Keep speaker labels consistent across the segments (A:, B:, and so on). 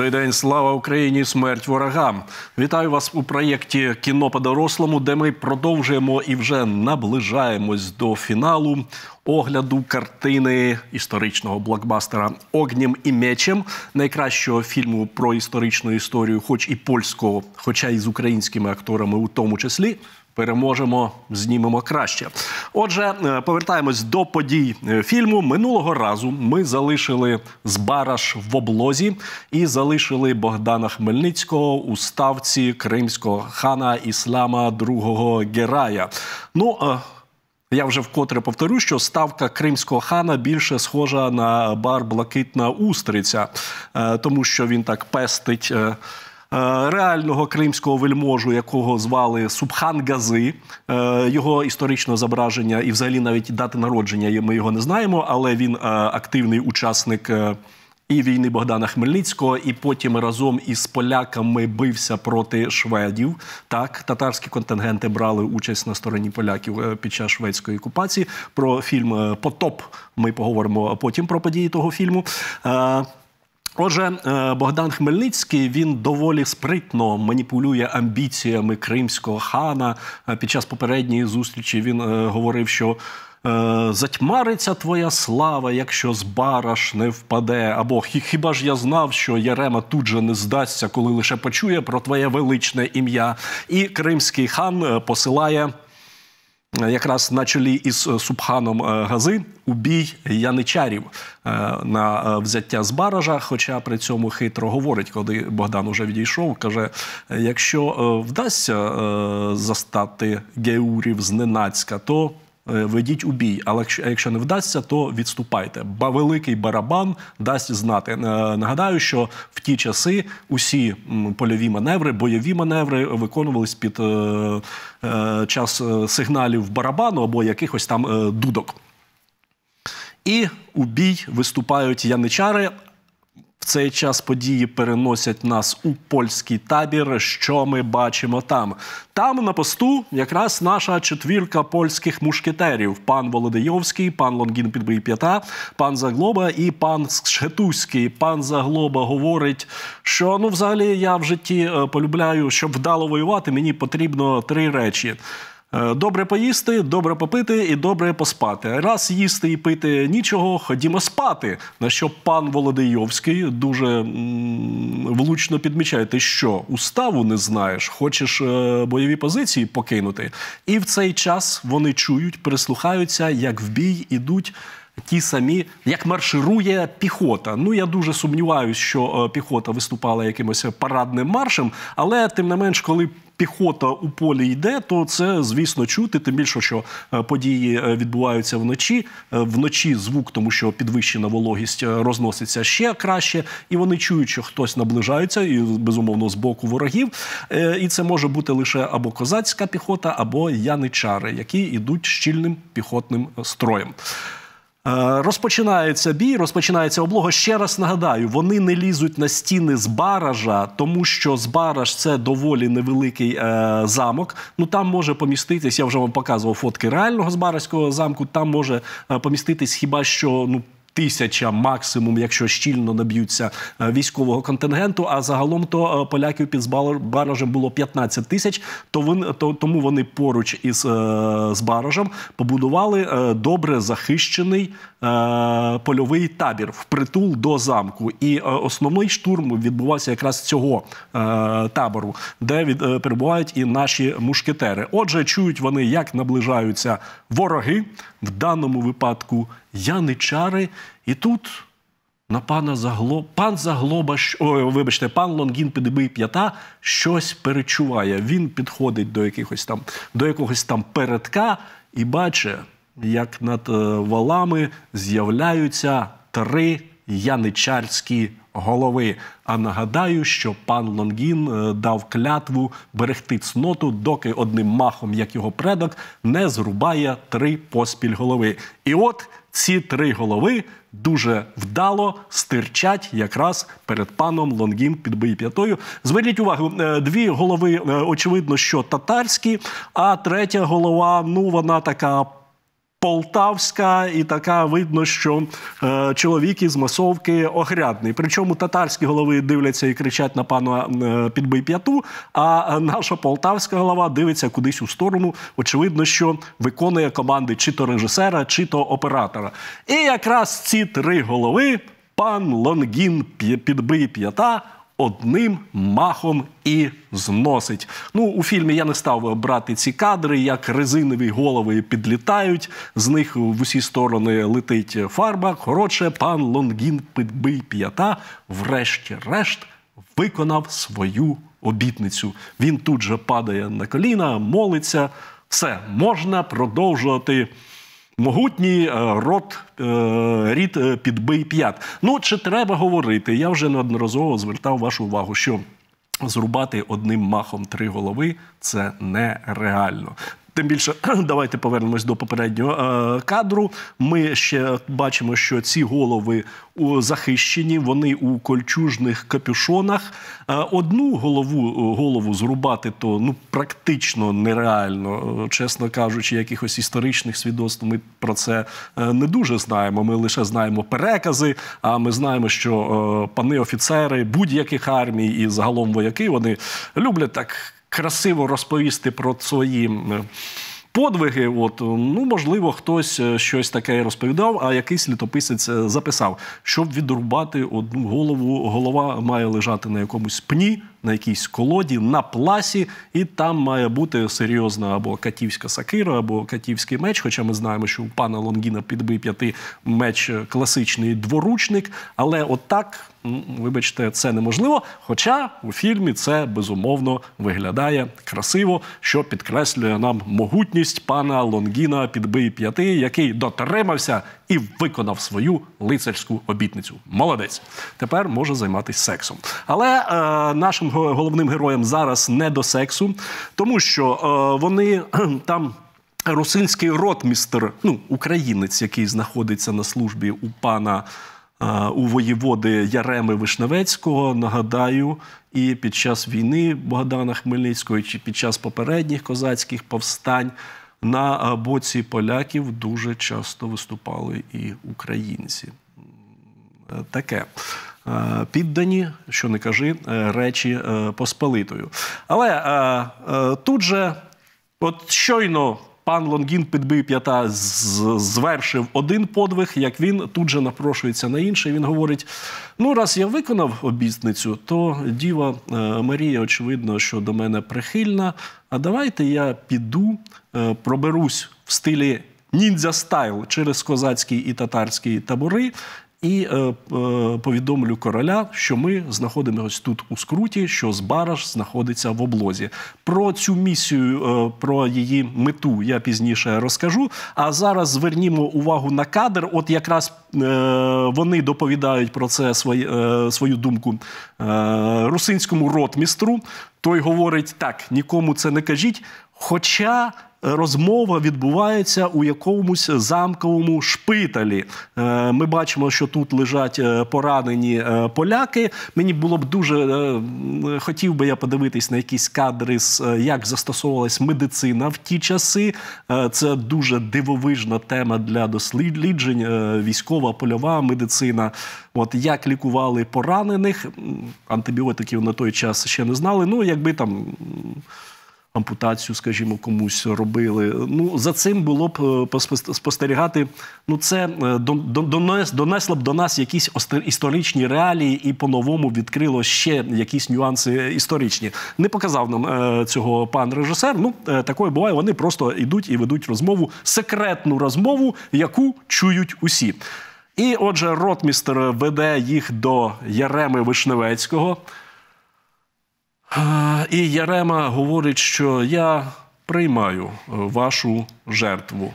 A: Добрий день, слава Україні! Смерть ворогам! Вітаю вас у проєкті Кіно по дорослому, де ми продовжуємо і вже наближаємось до фіналу огляду картини історичного блокбастера Огнім і мечем, найкращого фільму про історичну історію, хоч і польського, хоча й з українськими акторами, у тому числі. Переможемо, знімемо краще. Отже, е, повертаємось до подій е, фільму. Минулого разу ми залишили збараж в облозі і залишили Богдана Хмельницького у ставці кримського хана Іслама II Герая. Ну, е, я вже вкотре повторю, що ставка кримського хана більше схожа на бар Блакитна устриця, тому що він так пестить. Е, реального кримського вельможу, якого звали Субхан Гази. Е, його історичного зображення і, взагалі, навіть дати народження ми його не знаємо, але він е, активний учасник. І війни Богдана Хмельницького, і потім разом із поляками бився проти шведів. Так, татарські контингенти брали участь на стороні поляків під час шведської окупації. Про фільм Потоп ми поговоримо потім про події того фільму. Отже, е, Богдан Хмельницький він доволі спритно маніпулює амбіціями кримського хана. Е, під час попередньої зустрічі він е, говорив, що затьмариться твоя слава, якщо з бараш не впаде. Або хіба ж я знав, що Ярема тут же не здасться, коли лише почує про твоє величне ім'я? І кримський хан посилає якраз на чолі із е, Субханом е, Гази у бій яничарів е, на взяття з баража. Хоча при цьому хитро говорить, коли Богдан уже відійшов, каже: якщо вдасться застати геурів зненацька, то Е, ведіть у бій. Але якщо не вдасться, то відступайте. Ба великий барабан дасть знати. Е, нагадаю, що в ті часи усі польові маневри, бойові маневри виконувались під е, е, час е, сигналів барабану або якихось там дудок. І у бій виступають яничари, в цей час події переносять нас у польський табір. Що ми бачимо там? Там на посту якраз наша четвірка польських мушкетерів: пан Володийовський, пан Лонгін Підбийп'ята, пан Заглоба і пан Шетуський. Пан Заглоба говорить, що ну, взагалі, я в житті е, полюбляю, щоб вдало воювати. Мені потрібно три речі: Е, добре поїсти, добре попити і добре поспати. Раз їсти і пити нічого, ходімо спати. На що пан Володийовський дуже влучно підмічає, ти що уставу не знаєш, хочеш е, бойові позиції покинути. І в цей час вони чують, прислухаються, як в бій ідуть. Ті самі, як марширує піхота. Ну я дуже сумніваюся, що е, піхота виступала якимось парадним маршем, але тим не менш, коли піхота у полі йде, то це звісно чути. Тим більше, що е, події е, відбуваються вночі. Е, вночі звук, тому що підвищена вологість розноситься ще краще, і вони чують, що хтось наближається, і безумовно з боку ворогів. І це може бути лише або козацька піхота, або яничари, які йдуть щільним піхотним строєм. Е, розпочинається бій, розпочинається облога. Ще раз нагадаю, вони не лізуть на стіни з баража, тому що з бараж це доволі невеликий е, замок. Ну там може поміститись. Я вже вам показував фотки реального з замку. Там може е, поміститись хіба що ну тисяча максимум, якщо щільно наб'ються е, військового контингенту. А загалом то е, поляків під Збаражем було 15 тисяч. То він, то тому вони поруч із е, Збаражем побудували добре захищений польовий табір в притул до замку. І основний штурм відбувався якраз цього табору, де від перебувають і наші мушкетери. Отже, чують вони, як наближаються вороги в даному випадку яничари. І тут на пана Загло... пан Заглоба, Ой, вибачте, пан Лонгін Підбий п'ята щось перечуває. Він підходить до якихось там, до якогось там передка і бачить, як над е, валами з'являються три яничарські голови. А нагадаю, що пан Лонгін е, дав клятву берегти цноту, доки одним махом, як його предок, не зрубає три поспіль голови. І от. Ці три голови дуже вдало стирчать якраз перед паном Лонгін під Бої-П'ятою. Зверніть увагу, е, дві голови, е, очевидно, що татарські, а третя голова ну вона така Полтавська, і така видно, що е, чоловік із масовки огрядний. Причому татарські голови дивляться і кричать на пана е, підбий п'яту, а наша полтавська голова дивиться кудись у сторону. Очевидно, що виконує команди чи то режисера, чи то оператора. І якраз ці три голови пан Лонгін підбий п'ята одним махом і зносить. Ну у фільмі я не став брати ці кадри, як резинові голови підлітають. З них в усі сторони летить фарба. Коротше, пан Лонгін підбий п'ята, врешті-решт, виконав свою обітницю. Він тут же падає на коліна, молиться. Все можна продовжувати. Могутній е, рот е, рід е, підбий п'ят. Ну чи треба говорити? Я вже неодноразово звертав вашу увагу, що зрубати одним махом три голови це нереально. Тим більше, давайте повернемось до попереднього е, кадру. Ми ще бачимо, що ці голови захищені, вони у кольчужних капюшонах. Е, одну голову е, голову зрубати то ну практично нереально, чесно кажучи, якихось історичних свідоцтв ми про це не дуже знаємо. Ми лише знаємо перекази, а ми знаємо, що пани офіцери будь-яких армій і загалом вояки вони люблять так красиво розповісти про свої. Подвиги, от ну можливо, хтось е, щось таке розповідав, а якийсь літописець е, записав, щоб відрубати одну голову. Голова має лежати на якомусь пні, на якійсь колоді, на пласі, і там має бути серйозна або катівська сакира, або катівський меч. Хоча ми знаємо, що у пана Лонгіна підбий п'яти меч класичний дворучник, але отак. Вибачте, це неможливо. Хоча у фільмі це безумовно виглядає красиво, що підкреслює нам могутність пана Лонгіна підбий п'яти, який дотримався і виконав свою лицарську обітницю. Молодець. Тепер може займатися сексом. Але е, нашим головним героям зараз не до сексу, тому що е, вони там. Русинський ротмістер, ну українець, який знаходиться на службі у пана е, у воєводи Яреми Вишневецького, нагадаю, і під час війни Богдана Хмельницького, чи під час попередніх козацьких повстань на е, боці поляків дуже часто виступали і українці. Е, таке. Е, піддані, що не кажи, речі поспалитою. Але тут же, от щойно пан Лонгін підбив п'ята, звершив один подвиг, як він тут же напрошується на інший. Він говорить: ну, раз я виконав обітницю, то Діва е, Марія, очевидно, що до мене прихильна. А давайте я піду, е, проберусь в стилі ніндзя стайл через козацькі і татарські табори і е, е, повідомлю короля, що ми знаходимося тут у скруті, що Збараж знаходиться в облозі. Про цю місію, е, про її мету я пізніше розкажу. А зараз звернімо увагу на кадр. От якраз е, вони доповідають про це свої, е, свою думку е, русинському ротмістру. Той говорить так: нікому це не кажіть. Хоча розмова відбувається у якомусь замковому шпиталі. Е, ми бачимо, що тут лежать е, поранені е, поляки. Мені було б дуже хотів би я подивитись на якісь кадри, як застосовувалась медицина в ті часи. Це дуже дивовижна тема для досліджень. Військова польова медицина. От як лікували поранених антибіотиків на той час ще не знали. Ну якби там ампутацію, скажімо, комусь робили. Ну за цим було б е, спостерігати. Ну це е, донесло б до нас якісь історичні реалії, і по-новому відкрило ще якісь нюанси історичні. Не показав нам е, цього пан режисер. Ну такої буває. Вони просто йдуть і ведуть розмову, секретну розмову, яку чують усі. І отже, ротмістер веде їх до Яреми Вишневецького. І Ярема говорить, що я приймаю е, вашу жертву.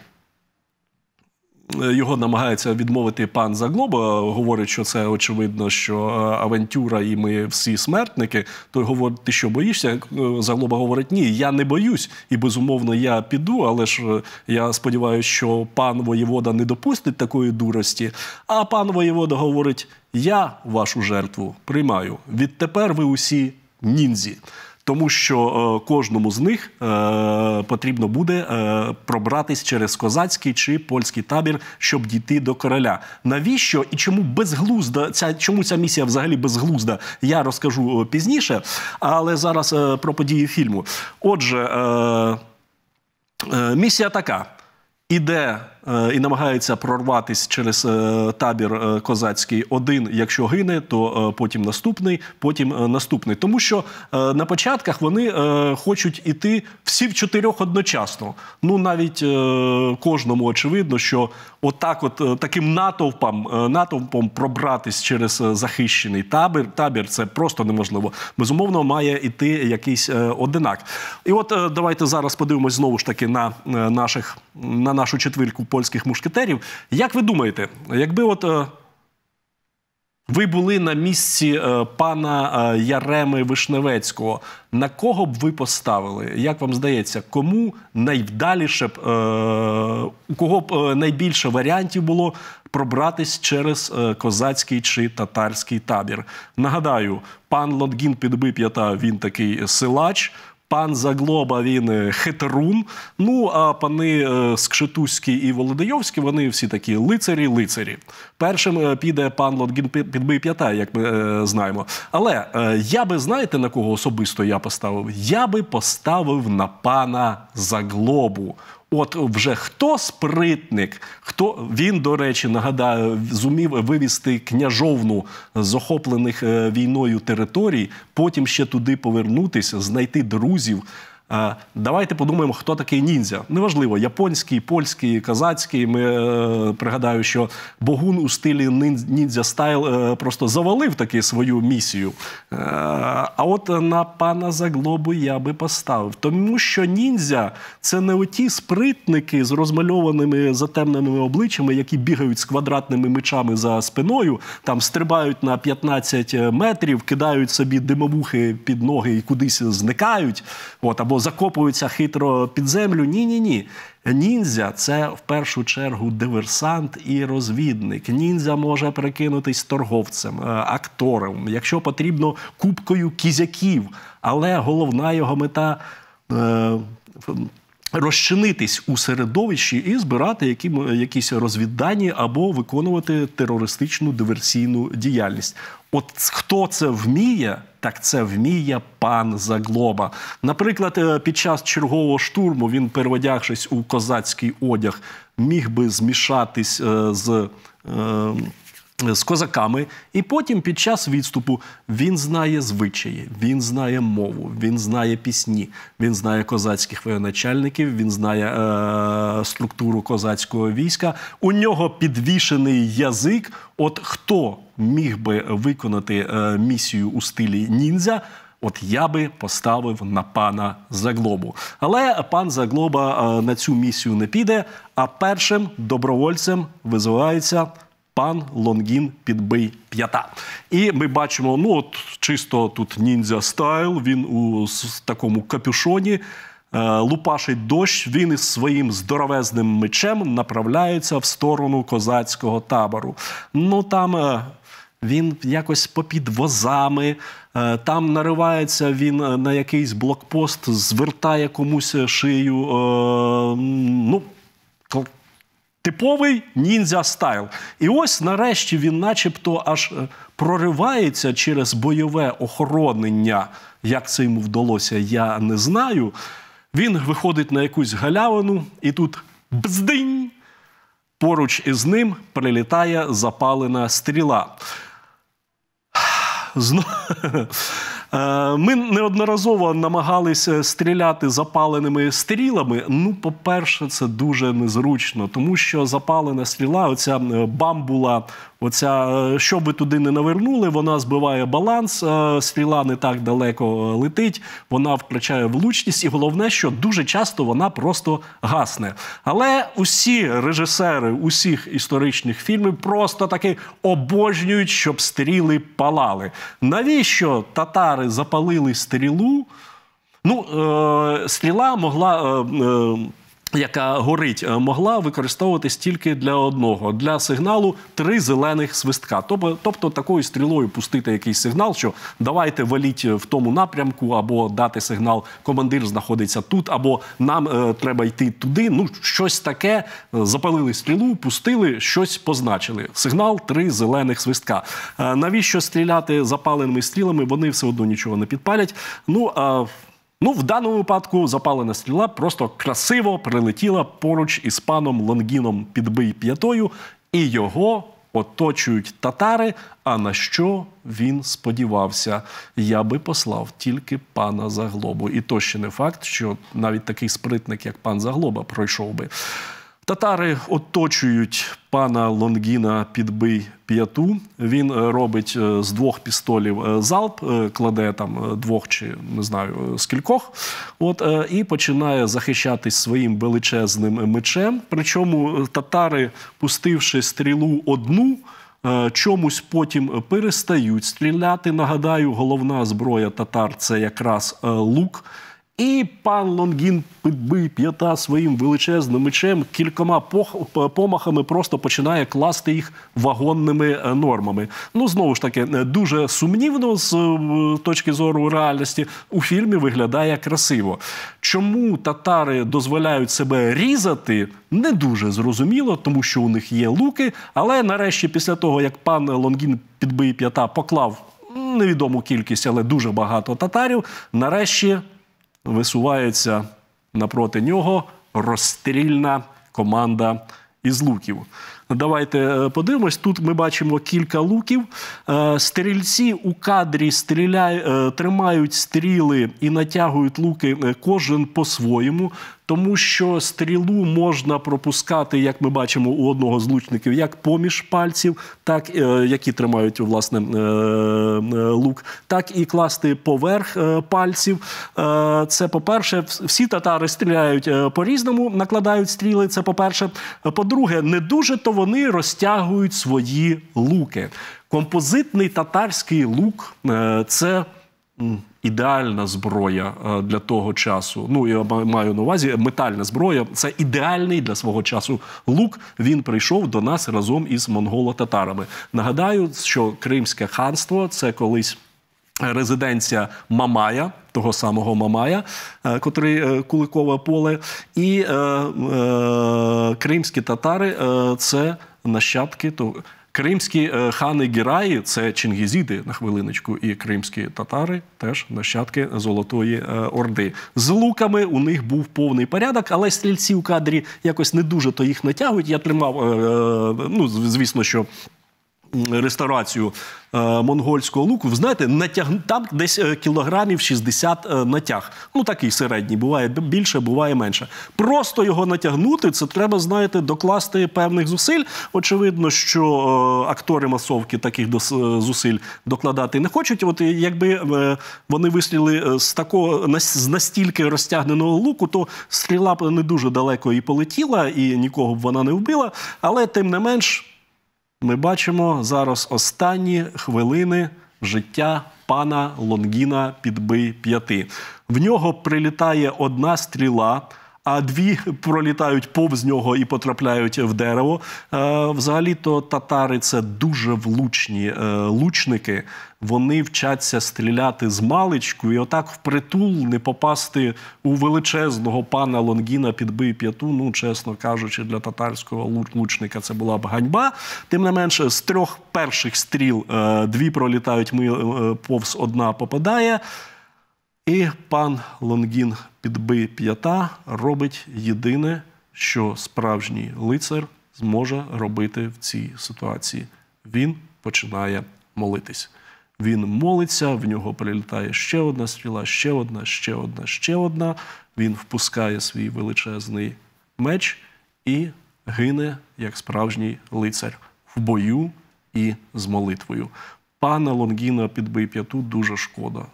A: Е, його намагається відмовити пан Заглоба, е, говорить, що це очевидно, що авантюра, і ми всі смертники. Той говорить, ти що боїшся? Заглоба говорить, ні, я не боюсь, і безумовно я піду. Але ж я сподіваюся, що пан воєвода не допустить такої дурості. А пан воєвода говорить: я вашу жертву приймаю. Відтепер ви усі ніндзі. Тому що е, кожному з них е, потрібно буде е, пробратись через козацький чи польський табір, щоб дійти до короля. Навіщо і чому безглузда ця чому ця місія взагалі безглузда? Я розкажу пізніше, але зараз про події фільму. Отже, місія така: іде Е, і намагається прорватися через е, табір е, козацький один. Якщо гине, то потім наступний, потім наступний. Тому що на початках вони хочуть іти всі в чотирьох одночасно. Ну навіть кожному очевидно, що отак, от таким натовпом, натовпом пробратись через захищений табір. Табір це просто неможливо. Безумовно, має іти якийсь одинак. І от давайте зараз подивимось знову ж таки на наших на нашу четвірку польських мушкетерів. Як ви думаєте, якби от е, ви були на місці е, пана е, Яреми Вишневецького, на кого б ви поставили? Як вам здається, кому найвдаліше б у кого б найбільше варіантів було пробратись через козацький чи татарський табір? Нагадаю, пан Лонгін підбип'ята він такий силач. Пан Заглоба він е, хитрун. Ну а пани е, Скшетузький і Володийовський вони всі такі лицарі, лицарі. Першим е, піде пан Лонгін підбий п'ята, як ми знаємо. Але я би знаєте на кого особисто я поставив? Я би поставив на пана Заглобу. От вже хто спритник, хто він, до речі, нагадаю, зумів вивізти княжовну з охоплених е, війною територій, потім ще туди повернутися, знайти друзів. Е, давайте подумаємо, хто такий ніндзя. Неважливо, японський, польський, казацький. Ми е, пригадаю, що Богун у стилі ніндзя стайл е, просто завалив таки свою місію. А от на пана Заглобу я би поставив, тому що ніндзя це не оті спритники з розмальованими затемненими обличчями, які бігають з квадратними мечами за спиною, там стрибають на 15 метрів, кидають собі димовухи під ноги і кудись зникають. От або або закопуються хитро під землю. Ні, ні, ні. Ніндзя це в першу чергу диверсант і розвідник. Ніндзя може перекинутись торговцем, е, актором, якщо потрібно, купкою кізяків. Але головна його мета. Е, розчинитись у середовищі і збирати які, якісь розвіддані або виконувати терористичну диверсійну діяльність. От хто це вміє, так це вміє пан Заглоба. Наприклад, е, під час чергового штурму він, переводягшись у козацький одяг, міг би змішатись е, з. Е, з козаками, і потім під час відступу він знає звичаї, він знає мову, він знає пісні, він знає козацьких воєначальників, він знає е, структуру козацького війська. У нього підвішений язик. От хто міг би виконати е, місію у стилі ніндзя. От я би поставив на пана Заглобу. Але пан Заглоба е, на цю місію не піде. А першим добровольцем визивається пан Лонгін підбий п'ята. І ми бачимо: ну от чисто тут ніндзя стайл. Він у такому капюшоні. Е, лупашить дощ, він із своїм здоровезним мечем направляється в сторону козацького табору. Ну там. Е, він якось попід возами, е, там наривається він на якийсь блокпост, звертає комусь шию. ну, Типовий ніндзя стайл. І ось нарешті він начебто аж проривається через бойове охоронення. Як це йому вдалося, я не знаю. Він виходить на якусь галявину, і тут бздинь! Поруч із ним прилітає запалена стріла. Е, ми неодноразово намагалися стріляти запаленими стрілами. Ну, по-перше, це дуже незручно, тому що запалена стріла, оця е, бамбула Оця, е, що би туди не навернули, вона збиває баланс, е, стріла не так далеко е, летить, вона втрачає влучність, і головне, що дуже часто вона просто гасне. Але усі режисери усіх історичних фільмів просто таки обожнюють, щоб стріли палали. Навіщо татари запалили стрілу? Ну, е, стріла могла. Е, е, яка горить, е, могла використовуватись тільки для одного для сигналу три зелених свистка. Тобто, тобто такою стрілою пустити якийсь сигнал, що давайте валіть е, в тому напрямку, або дати сигнал, командир знаходиться тут, або нам е, треба йти туди. Ну щось таке е, запалили стрілу, пустили, щось позначили. Сигнал три зелених свистка. Е, навіщо стріляти запаленими стрілами? Вони все одно нічого не підпалять. Ну а е, Ну, в даному випадку запалена стріла просто красиво прилетіла поруч із паном Лонгіном підбий п'ятою, і його оточують татари. А на що він сподівався? Я би послав тільки пана Заглобу. І то ще не факт, що навіть такий спритник, як пан Заглоба, пройшов би. Татари оточують пана Лонгіна підбий п'яту. Він е, робить е, з двох пістолів е, залп, кладе там двох чи не знаю скількох. От і починає захищатись своїм величезним мечем. Причому татари, пустивши стрілу одну. Чомусь потім перестають стріляти. Нагадаю, головна зброя татар це якраз лук. І пан Лонгін підбий п'ята своїм величезним мечем кількома помахами просто починає класти їх вагонними е, нормами. Ну знову ж таки, е, дуже сумнівно з е, точки зору реальності у фільмі виглядає красиво. Чому татари дозволяють себе різати, не дуже зрозуміло, тому що у них є луки. Але нарешті, після того як пан Лонгін підбий п'ята поклав невідому кількість, але дуже багато татарів, нарешті висувається напроти нього розстрільна команда із луків. Давайте е, подивимось. Тут ми бачимо кілька луків. Е, стрільці у кадрі стріляють, е, тримають стріли і натягують луки кожен по-своєму тому що стрілу можна пропускати, як ми бачимо, у одного з лучників, як поміж пальців, так е, які тримають власне е, е, лук, так і класти поверх пальців. Це по-перше, всі татари стріляють по-різному, накладають стріли. Це по-перше. По-друге, не дуже то вони розтягують свої луки. Композитний татарський лук це ідеальна зброя е, для того часу. Ну я маю на увазі метальна зброя. Це ідеальний для свого часу лук. Він прийшов до нас разом із монголо-татарами. Нагадаю, що Кримське ханство це колись. Резиденція Мамая, того самого Мамая, е, котрий е, Куликове поле, і е, е, кримські татари е, це нащадки того. Кримські е, хани Гіраї це Чингізіди на хвилиночку, і кримські татари теж нащадки Золотої е, Орди. З луками у них був повний порядок, але стрільці у кадрі якось не дуже то їх натягують. Я тримав, е, ну звісно, що реставрацію е, монгольського луку, ви знаєте, натяг там десь е, кілограмів 60 е, натяг. Ну такий середній, буває більше, буває менше. Просто його натягнути, це треба, знаєте, докласти певних зусиль. Очевидно, що актори масовки таких зусиль докладати не хочуть. От якби вони вистріли з такого з настільки розтягненого луку, то стріла б не дуже далеко і полетіла, і нікого б вона не вбила, але тим не менш ми бачимо зараз останні хвилини життя пана Лонгіна підбий п'яти. В нього прилітає одна стріла. А дві пролітають повз нього і потрапляють в дерево. Е, взагалі-то татари це дуже влучні е, лучники вони вчаться стріляти з маличку і отак впритул не попасти у величезного пана Лонгіна підбий п'яту. Ну, чесно кажучи, для татарського лучника це була б ганьба. Тим не менше, з трьох перших стріл е, дві пролітають е, повз одна попадає. І пан Лонгін підби п'ята робить єдине, що справжній лицар зможе робити в цій ситуації. Він починає молитись. Він молиться, в нього прилітає ще одна стріла, ще одна, ще одна, ще одна. Він впускає свій величезний меч і гине як справжній лицар в бою і з молитвою. Пана Лонгіна під Бейп'яту дуже шкода.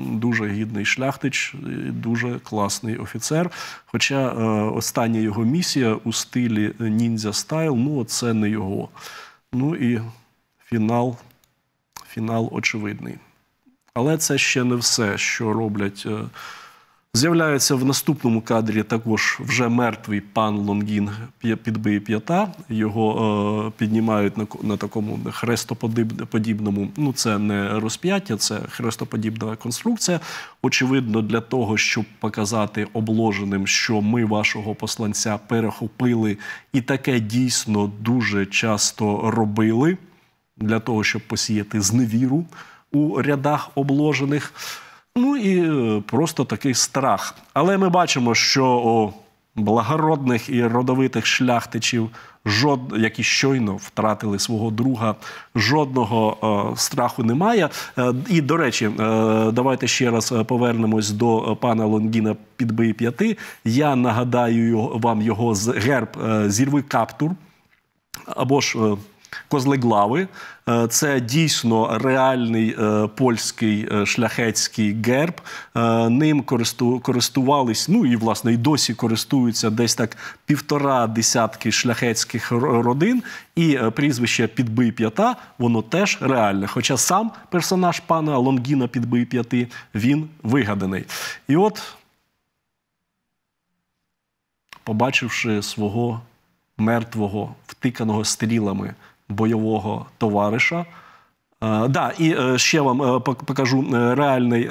A: Дуже гідний шляхтич, дуже класний офіцер. Хоча е, остання його місія у стилі ніндзя стайл, ну це не його. Ну і фінал фінал очевидний. Але це ще не все, що роблять. Е, з'являється в наступному кадрі також вже мертвий пан Лонгінг підбиє п'ята. Його е, піднімають на на такому хрестоподібному. Ну це не розп'яття, це хрестоподібна конструкція. Очевидно, для того, щоб показати обложеним, що ми вашого посланця перехопили, і таке дійсно дуже часто робили для того, щоб посіяти зневіру у рядах обложених. Ну і е, просто такий страх. Але ми бачимо, що у благородних і родовитих шляхтичів, які щойно втратили свого друга, жодного е, страху немає. Е, і до речі, давайте ще раз повернемось до пана Лонгіна підбий п'яти. Я нагадаю вам його герб зірви каптур або ж. Козлеглави. Е, це дійсно реальний е, польський е, шляхетський герб. Ним користувались, ну і власне і досі користуються десь так півтора десятки шляхетських родин. І прізвище Підбий п'ята воно теж реальне. Хоча сам персонаж пана Лонгіна Підбий п'яти він вигаданий. І от, побачивши свого мертвого, втиканого стрілами бойового товариша. Е, да, і е, ще вам е, покажу реальний.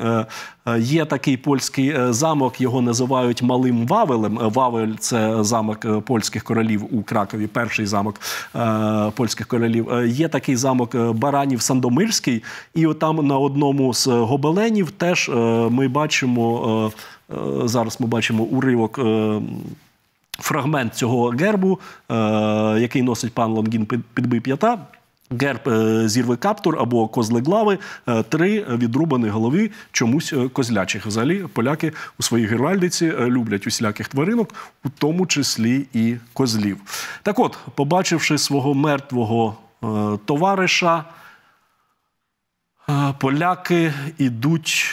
A: Є такий польський замок, його називають Малим Вавелем. Вавель це замок польських королів у Кракові, перший замок польських королів. Є такий замок Баранів Сандомирський, і там на одному з гобеленів теж ми бачимо зараз. Ми бачимо уривок фрагмент цього гербу, е, який носить пан Лонгін підбий п'ята. Герб е, зірви каптур або козлеглави, е, три відрубані голови чомусь козлячих. Взагалі поляки у своїй гіральдиці люблять усіляких тваринок, у тому числі і козлів. Так от, побачивши свого мертвого товариша, поляки йдуть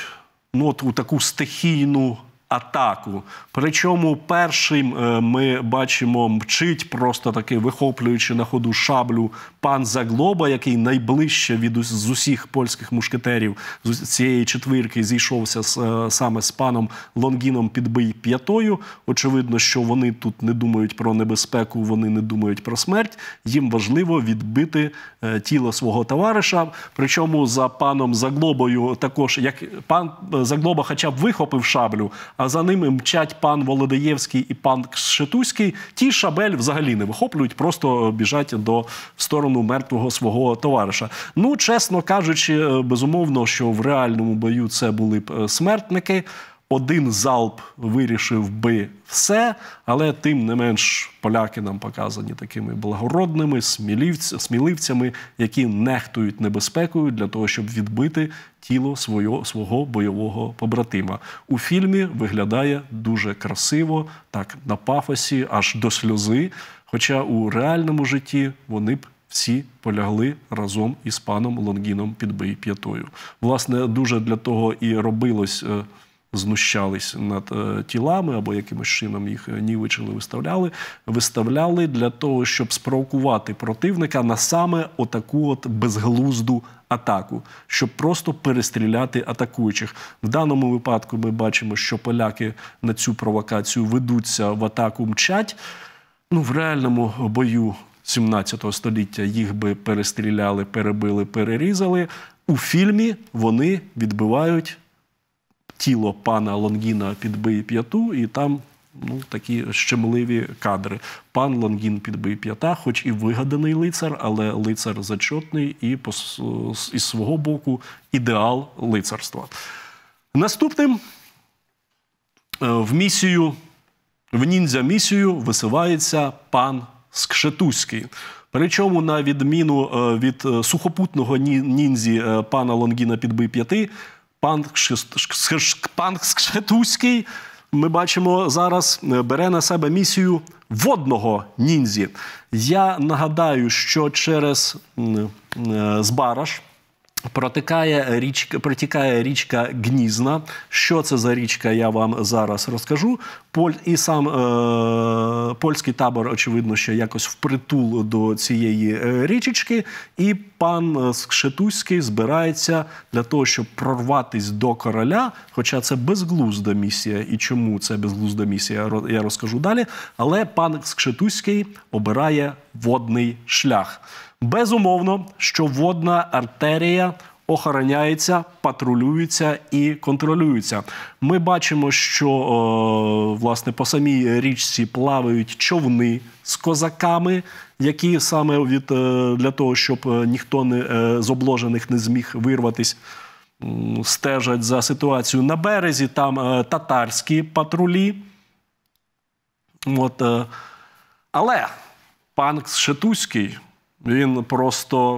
A: ну, от, у таку стихійну атаку. Причому першим е, ми бачимо мчить просто таки вихоплюючи на ходу шаблю пан Заглоба, який найближче від з усіх польських мушкетерів з цієї четвірки зійшовся з, е, саме з паном Лонгіном підбий п'ятою. Очевидно, що вони тут не думають про небезпеку, вони не думають про смерть. Їм важливо відбити е, тіло свого товариша. Причому за паном Заглобою також як пан Заглоба, хоча б вихопив шаблю. А за ними мчать пан Володаєвський і пан Кшетуський, ті шабель взагалі не вихоплюють, просто біжать до в сторону мертвого свого товариша. Ну, чесно кажучи, е, безумовно, що в реальному бою це були б е, смертники один залп вирішив би все, але тим не менш поляки нам показані такими благородними сміливцями, які нехтують небезпекою для того, щоб відбити тіло свого, свого бойового побратима. У фільмі виглядає дуже красиво, так на пафосі, аж до сльози. Хоча у реальному житті вони б. Всі полягли разом із паном Лонгіном під Бейп'ятою. Власне, дуже для того і робилось е, знущались над е, тілами або якимось чином їх е, нівичили, виставляли, виставляли для того, щоб спровокувати противника на саме отаку от безглузду. Атаку, щоб просто перестріляти атакуючих в даному випадку. Ми бачимо, що поляки на цю провокацію ведуться в атаку, мчать. Ну в реальному бою 17 століття їх би перестріляли, перебили, перерізали. У фільмі вони відбивають тіло пана Лонгіна під П'яту, і там ну, такі щемливі кадри. Пан Лонгін під б хоч і вигаданий лицар, але лицар зачетний, і із свого боку ідеал лицарства. Наступним е, в місію, в ніндзя-місію висувається пан Скшетузький. Причому, на відміну е, від е, сухопутного ніндзі пана Лонгіна під б пан пан Скшетузький, ми бачимо зараз, е, бере на себе місію водного ніндзі. Я нагадаю, що через е, е, Збараш Протикає річка, протікає річка Гнізна. Що це за річка? Я вам зараз розкажу. Поль і сам е, польський табор, очевидно, що якось впритул до цієї е, річечки, і пан е, Скшетузький збирається для того, щоб прорватись до короля. Хоча це безглузда місія, і чому це безглузда місія, я розкажу далі. Але пан Скшетузький обирає водний шлях. Безумовно, що водна артерія охороняється, патрулюється і контролюється. Ми бачимо, що о, е, власне по самій річці плавають човни з козаками, які саме від е, для того, щоб е, ніхто не з обложених не зміг вирватися. Стежать за ситуацією на березі, там е, татарські патрулі. От, е, Але пан Шетуський він просто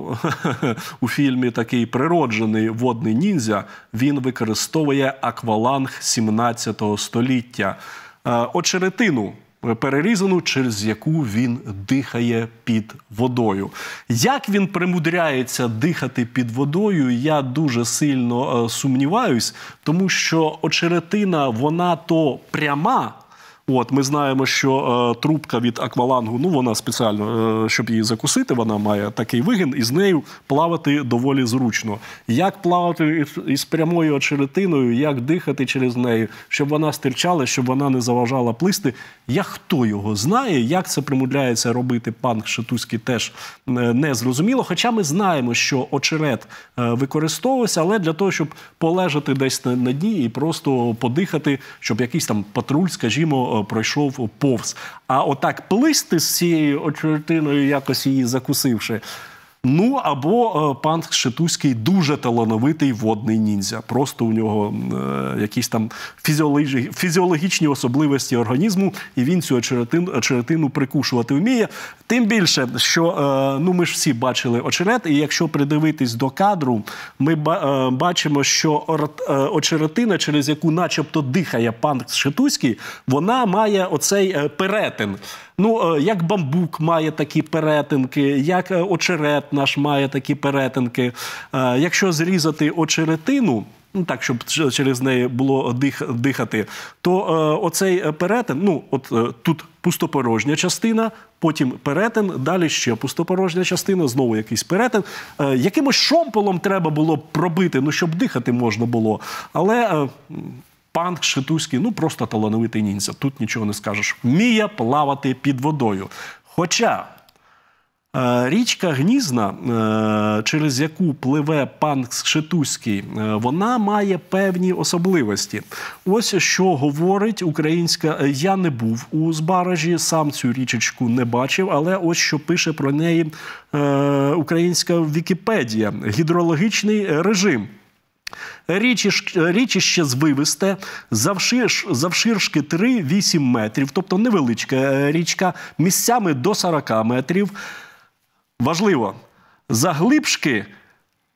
A: у фільмі такий природжений водний ніндзя. Він використовує акваланг 17 століття, е, очеретину, перерізану, через яку він дихає під водою. Як він примудряється дихати під водою, я дуже сильно е, сумніваюсь, тому що очеретина вона то пряма. От ми знаємо, що е, трубка від аквалангу, ну вона спеціально, е, щоб її закусити, вона має такий вигін, і з нею плавати доволі зручно. Як плавати із прямою очеретиною, як дихати через неї, щоб вона стирчала, щоб вона не заважала плисти. Я хто його знає, як це примудляється робити пан Шатузький, теж е, не зрозуміло. Хоча ми знаємо, що очерет е, використовується, але для того, щоб полежати десь на дні і просто подихати, щоб якийсь там патруль, скажімо. Е, пройшов повз. А отак плисти з цією очертиною, якось її закусивши. Ну або е, пан Шетуський дуже талановитий водний ніндзя. Просто у нього е, якісь там фізіологічні особливості організму, і він цю очеретину, очеретину прикушувати вміє. Тим більше, що е, ну ми ж всі бачили очерет, і якщо придивитись до кадру, ми ба, е, бачимо, що е, очеретина, через яку, начебто, дихає пан Шетуський, вона має оцей е, перетин. Ну, е, як бамбук має такі перетинки, як е, очерет наш має такі перетинки. Е, якщо зрізати очеретину. Ну, так, щоб через неї було дих, дихати, то е, оцей перетин, ну, от е, тут пустопорожня частина, потім перетин, далі ще пустопорожня частина, знову якийсь перетин. Е, якимось шомполом треба було пробити, ну, щоб дихати можна було. Але Панк Шитуський, ну просто талановитий нінця, Тут нічого не скажеш. Вміє плавати під водою. Хоча. Е, річка Гнізна, е, через яку пливе пан Шетузький, е, вона має певні особливості. Ось що говорить українська. Я не був у Збаражі, сам цю річечку не бачив, але ось що пише про неї українська Вікіпедія: гідрологічний режим. Річіще, річіще звивисте, завширш, завширшки 3-8 метрів, тобто невеличка е, річка, місцями до 40 метрів. Важливо, заглибшки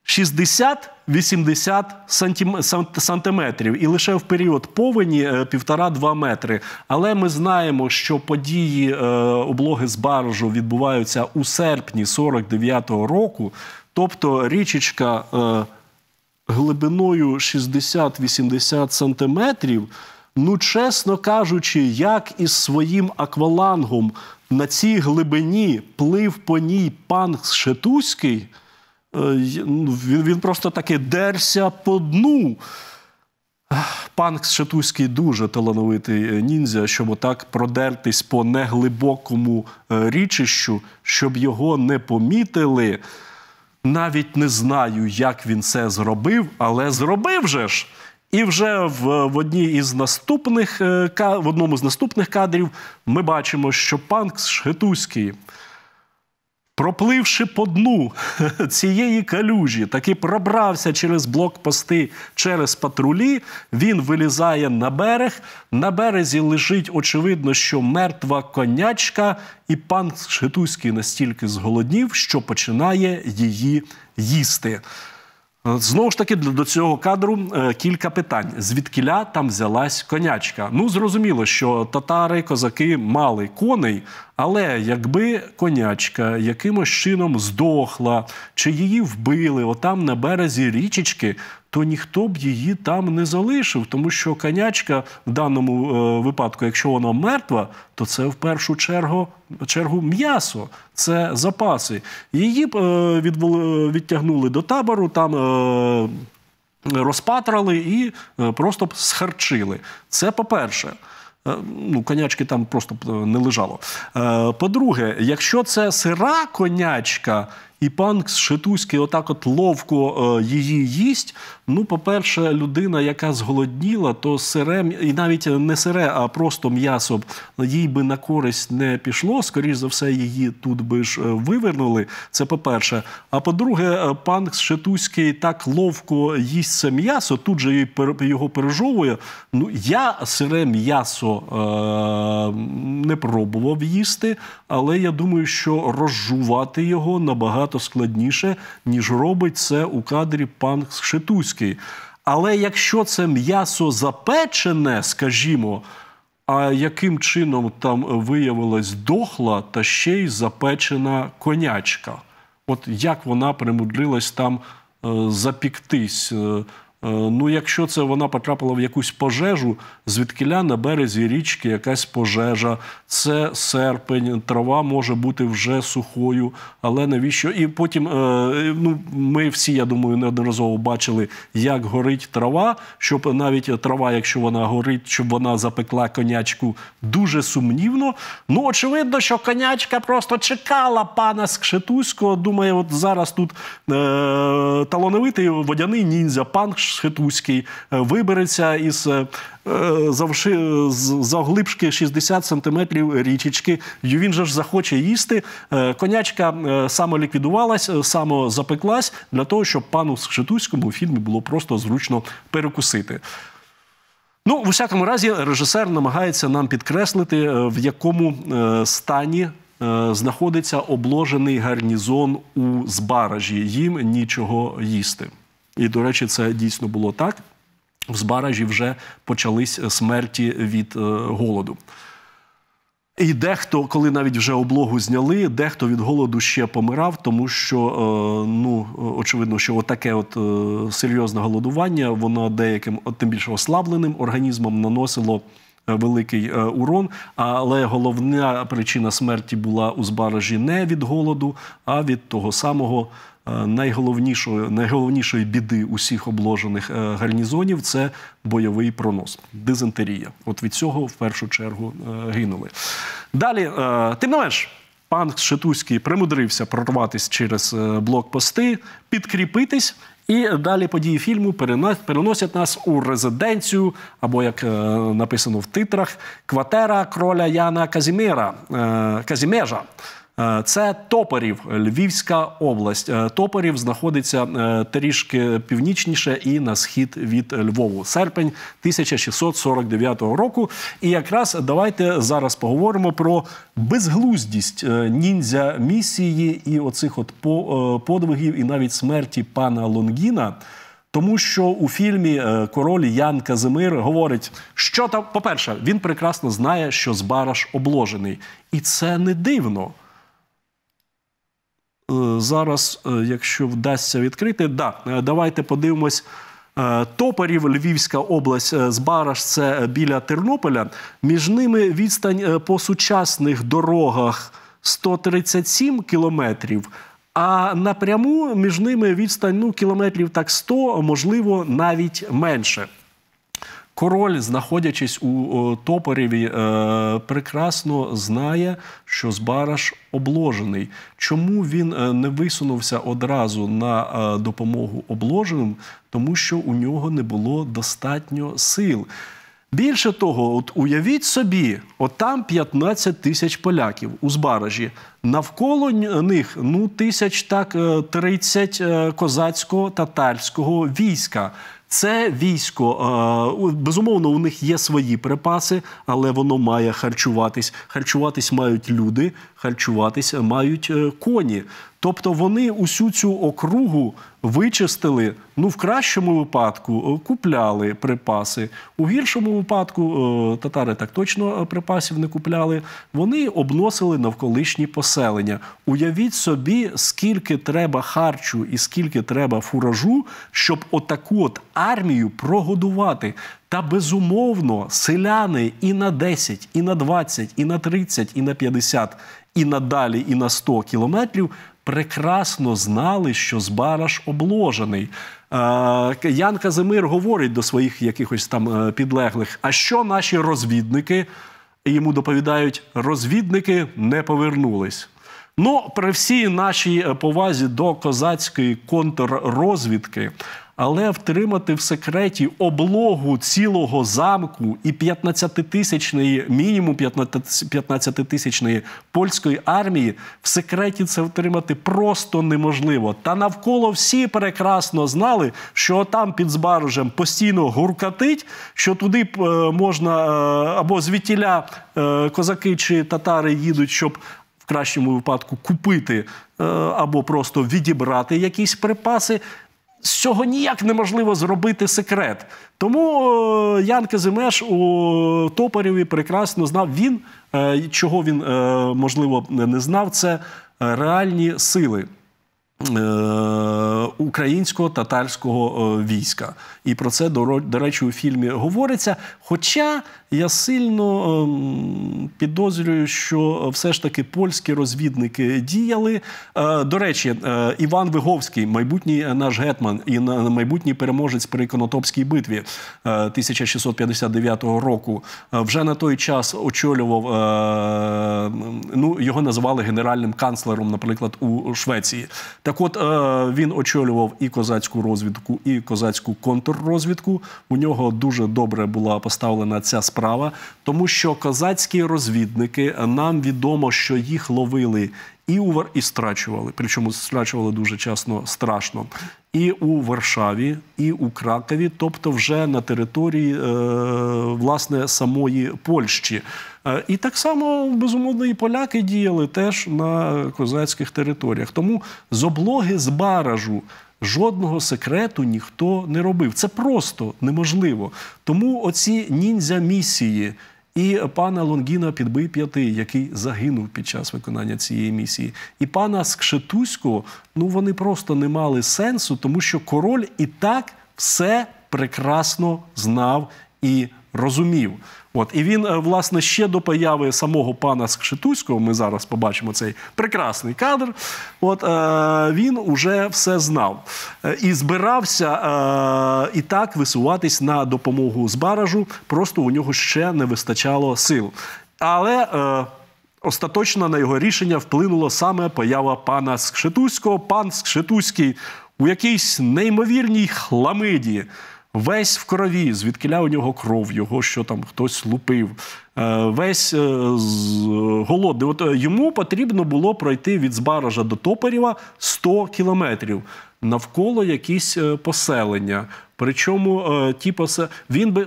A: 60-80 сантиметрів. І лише в період повені 1,5-2 е, метри. Але ми знаємо, що події е, облоги з баржу відбуваються у серпні 49-го року, тобто річечка глибиною 60-80 сантиметрів. Ну, чесно кажучи, як із своїм аквалангом на цій глибині плив по ній пан Шетузький, е, ну, він він просто таки дерся по дну. Пан Шетузький дуже талановитий е, ніндзя, щоб отак продертись по неглибокому е, річищу, щоб його не помітили навіть не знаю, як він це зробив, але зробив же ж. І вже в, в одній із наступних е, в одному з наступних кадрів ми бачимо, що панк Шхетузький Пропливши по дну цієї калюжі, таки пробрався через блокпости, через патрулі, він вилізає на берег. На березі лежить, очевидно, що мертва конячка, і пан Шетуський настільки зголоднів, що починає її їсти. Е, знову ж таки, до цього кадру е, кілька питань: звідкіля там взялась конячка? Ну зрозуміло, що татари, козаки мали коней, але якби конячка якимось чином здохла чи її вбили отам на березі річечки, то ніхто б її там не залишив, тому що конячка в даному е, випадку, якщо вона мертва, то це в першу чергу чергу м'ясо, це запаси. Її е, відвол... Е, відтягнули до табору. там... Е... Розпатрали і е, просто б схарчили. Це по-перше, е, ну конячки там просто не лежало. По-друге, якщо це сира конячка, і панк Шетузький отак от ловко е, її їсть. Ну, по-перше, людина, яка зголодніла, то сире, і навіть не сире, а просто м'ясо їй би на користь не пішло. Скоріше за все, її тут би ж е, вивернули. Це по-перше. А по-друге, е, панк Шетузький так ловко їсть це м'ясо, тут же його пережовує. Ну, я сире м'ясо е- не пробував їсти, але я думаю, що розжувати його набагато набагато складніше, ніж робить це у кадрі пан Шетуський. Але якщо це м'ясо запечене, скажімо, а яким чином там виявилась дохла та ще й запечена конячка? От як вона примудрилась там е, запіктись? Е, Е, ну, якщо це вона потрапила в якусь пожежу, звідкиля на березі річки якась пожежа, це серпень, трава може бути вже сухою, але навіщо? І потім е, ну, ми всі, я думаю, неодноразово бачили, як горить трава. Щоб навіть трава, якщо вона горить, щоб вона запекла конячку, дуже сумнівно. Ну, очевидно, що конячка просто чекала пана Скшетузького. Думає, от зараз тут е- талановитий водяний ніндзя, пан Скшетузький, Шетузький е, вибереться із е, е, завши заглибшки 60 сантиметрів річечки. І він же ж захоче їсти. Конячка самоліквідувалась, самозапеклась для того, щоб пану Шетуському у фільмі було просто зручно перекусити. Ну, в усякому разі, режисер намагається нам підкреслити, в якому стані. Знаходиться обложений гарнізон у збаражі, їм нічого їсти. І, до речі, це дійсно було так. В Збаражі вже почались е, смерті від е, голоду. І дехто, коли навіть вже облогу зняли, дехто від голоду ще помирав, тому що е, ну очевидно, що отаке от серйозне голодування, воно деяким, тим більше ослабленим організмом наносило. Великий урон, але головна причина смерті була у збаражі не від голоду, а від того самого Е, найголовнішої найголовнішої біди усіх обложених е, гарнізонів це бойовий пронос, дизентерія. От від цього в першу чергу е, гинули. Далі, тим не менш. Пан Шетуський примудрився прорватися через блокпости, підкріпитись, і далі події фільму переносять нас у резиденцію, або як написано в титрах, кватера кроля Яна Казіміра Казімежа. Е, це топорів, Львівська область. Е, топорів знаходиться е, трішки північніше і на схід від Львову, серпень 1649 року. І якраз давайте зараз поговоримо про безглуздість ніндзя місії і оцих от подвигів, і навіть смерті пана Лонгіна. Тому що у фільмі король Ян Казимир говорить, що там, по-перше, він прекрасно знає, що Збараш обложений, і це не дивно. Е, зараз, е, якщо вдасться відкрити, да, е, давайте подивимось. Топорів Львівська область з Бараш, це біля Тернополя. Між ними відстань по сучасних дорогах 137 кілометрів. А напряму між ними відстань ну, кілометрів так 100, можливо, навіть менше. Король, знаходячись у топореві, е, прекрасно знає, що Збараш обложений. Чому він е, не висунувся одразу на е, допомогу обложеним? Тому що у нього не було достатньо сил. Більше того, от уявіть собі, от там 15 тисяч поляків у Збаражі. Навколо них ну тисяч так 30 козацького татарського війська. Це військо е, безумовно у них є свої припаси, але воно має харчуватись. Харчуватись мають люди, харчуватись мають е, коні. Тобто вони усю цю округу вичистили, ну в кращому випадку е, купляли припаси. У гіршому випадку е, татари так точно е, припасів не купляли. Вони обносили навколишні поселення. Уявіть собі, скільки треба харчу і скільки треба фуражу, щоб отаку от армію прогодувати. Та безумовно, селяни і на 10, і на 20, і на 30, і на 50, і на далі, і на 100 кілометрів прекрасно знали, що Збараш обложений. Е, Ян Казимир говорить до своїх якихось там е, підлеглих, а що наші розвідники? І йому доповідають, розвідники не повернулись. Ну, при всій нашій е, повазі до козацької контррозвідки. Але втримати в секреті облогу цілого замку і 15-тисячної, мінімум 15-тисячної польської армії в секреті це втримати просто неможливо. Та навколо всі прекрасно знали, що там під Збаружем постійно гуркатить, що туди е, можна е, або звітіля козаки чи татари їдуть, щоб кращому випадку купити е, або просто відібрати якісь припаси. З цього ніяк неможливо зробити секрет. Тому е, Ян Казимеш у Топарєві прекрасно знав він, е, чого він, можливо, не знав, це реальні сили. Українського татарського війська, і про це до речі, у фільмі говориться. Хоча я сильно ем, підозрюю, що все ж таки польські розвідники діяли. Е, до речі, е, Іван Виговський, майбутній наш гетман і на майбутній переможець при Конотопській битві 1659 е, року, вже на той час очолював. Ну його називали генеральним канцлером, наприклад, у Швеції. Так, от він очолював і козацьку розвідку, і козацьку контррозвідку. У нього дуже добре була поставлена ця справа справа, тому що козацькі розвідники нам відомо, що їх ловили. І у і страчували, причому страчували дуже часто страшно, і у Варшаві, і у Кракові, тобто вже на території е, власне самої Польщі. Е, і так само безумовно і поляки діяли теж на козацьких територіях. Тому з облоги з баражу Жодного секрету ніхто не робив. Це просто неможливо. Тому оці ніндзя місії. І пана Лонгіна Підбий п'ятий, який загинув під час виконання цієї місії, і пана Скшетуського, ну вони просто не мали сенсу, тому що король і так все прекрасно знав і розумів. От і він, е, власне, ще до появи самого пана Скшетуського, ми зараз побачимо цей прекрасний кадр. От е, він уже все знав е, і збирався і так висуватись на допомогу з баражу. Просто у нього ще не вистачало сил. Але остаточно на його рішення вплинуло саме поява пана Скшетуського. Пан Скшетуський у якійсь неймовірній хламиді весь в крові, звідкиля у нього кров, його що там хтось лупив. Е, весь е, голодний. От е, йому потрібно було пройти від Збаража до Топорєва 100 кілометрів. Навколо якісь поселення. Причому ті посе він би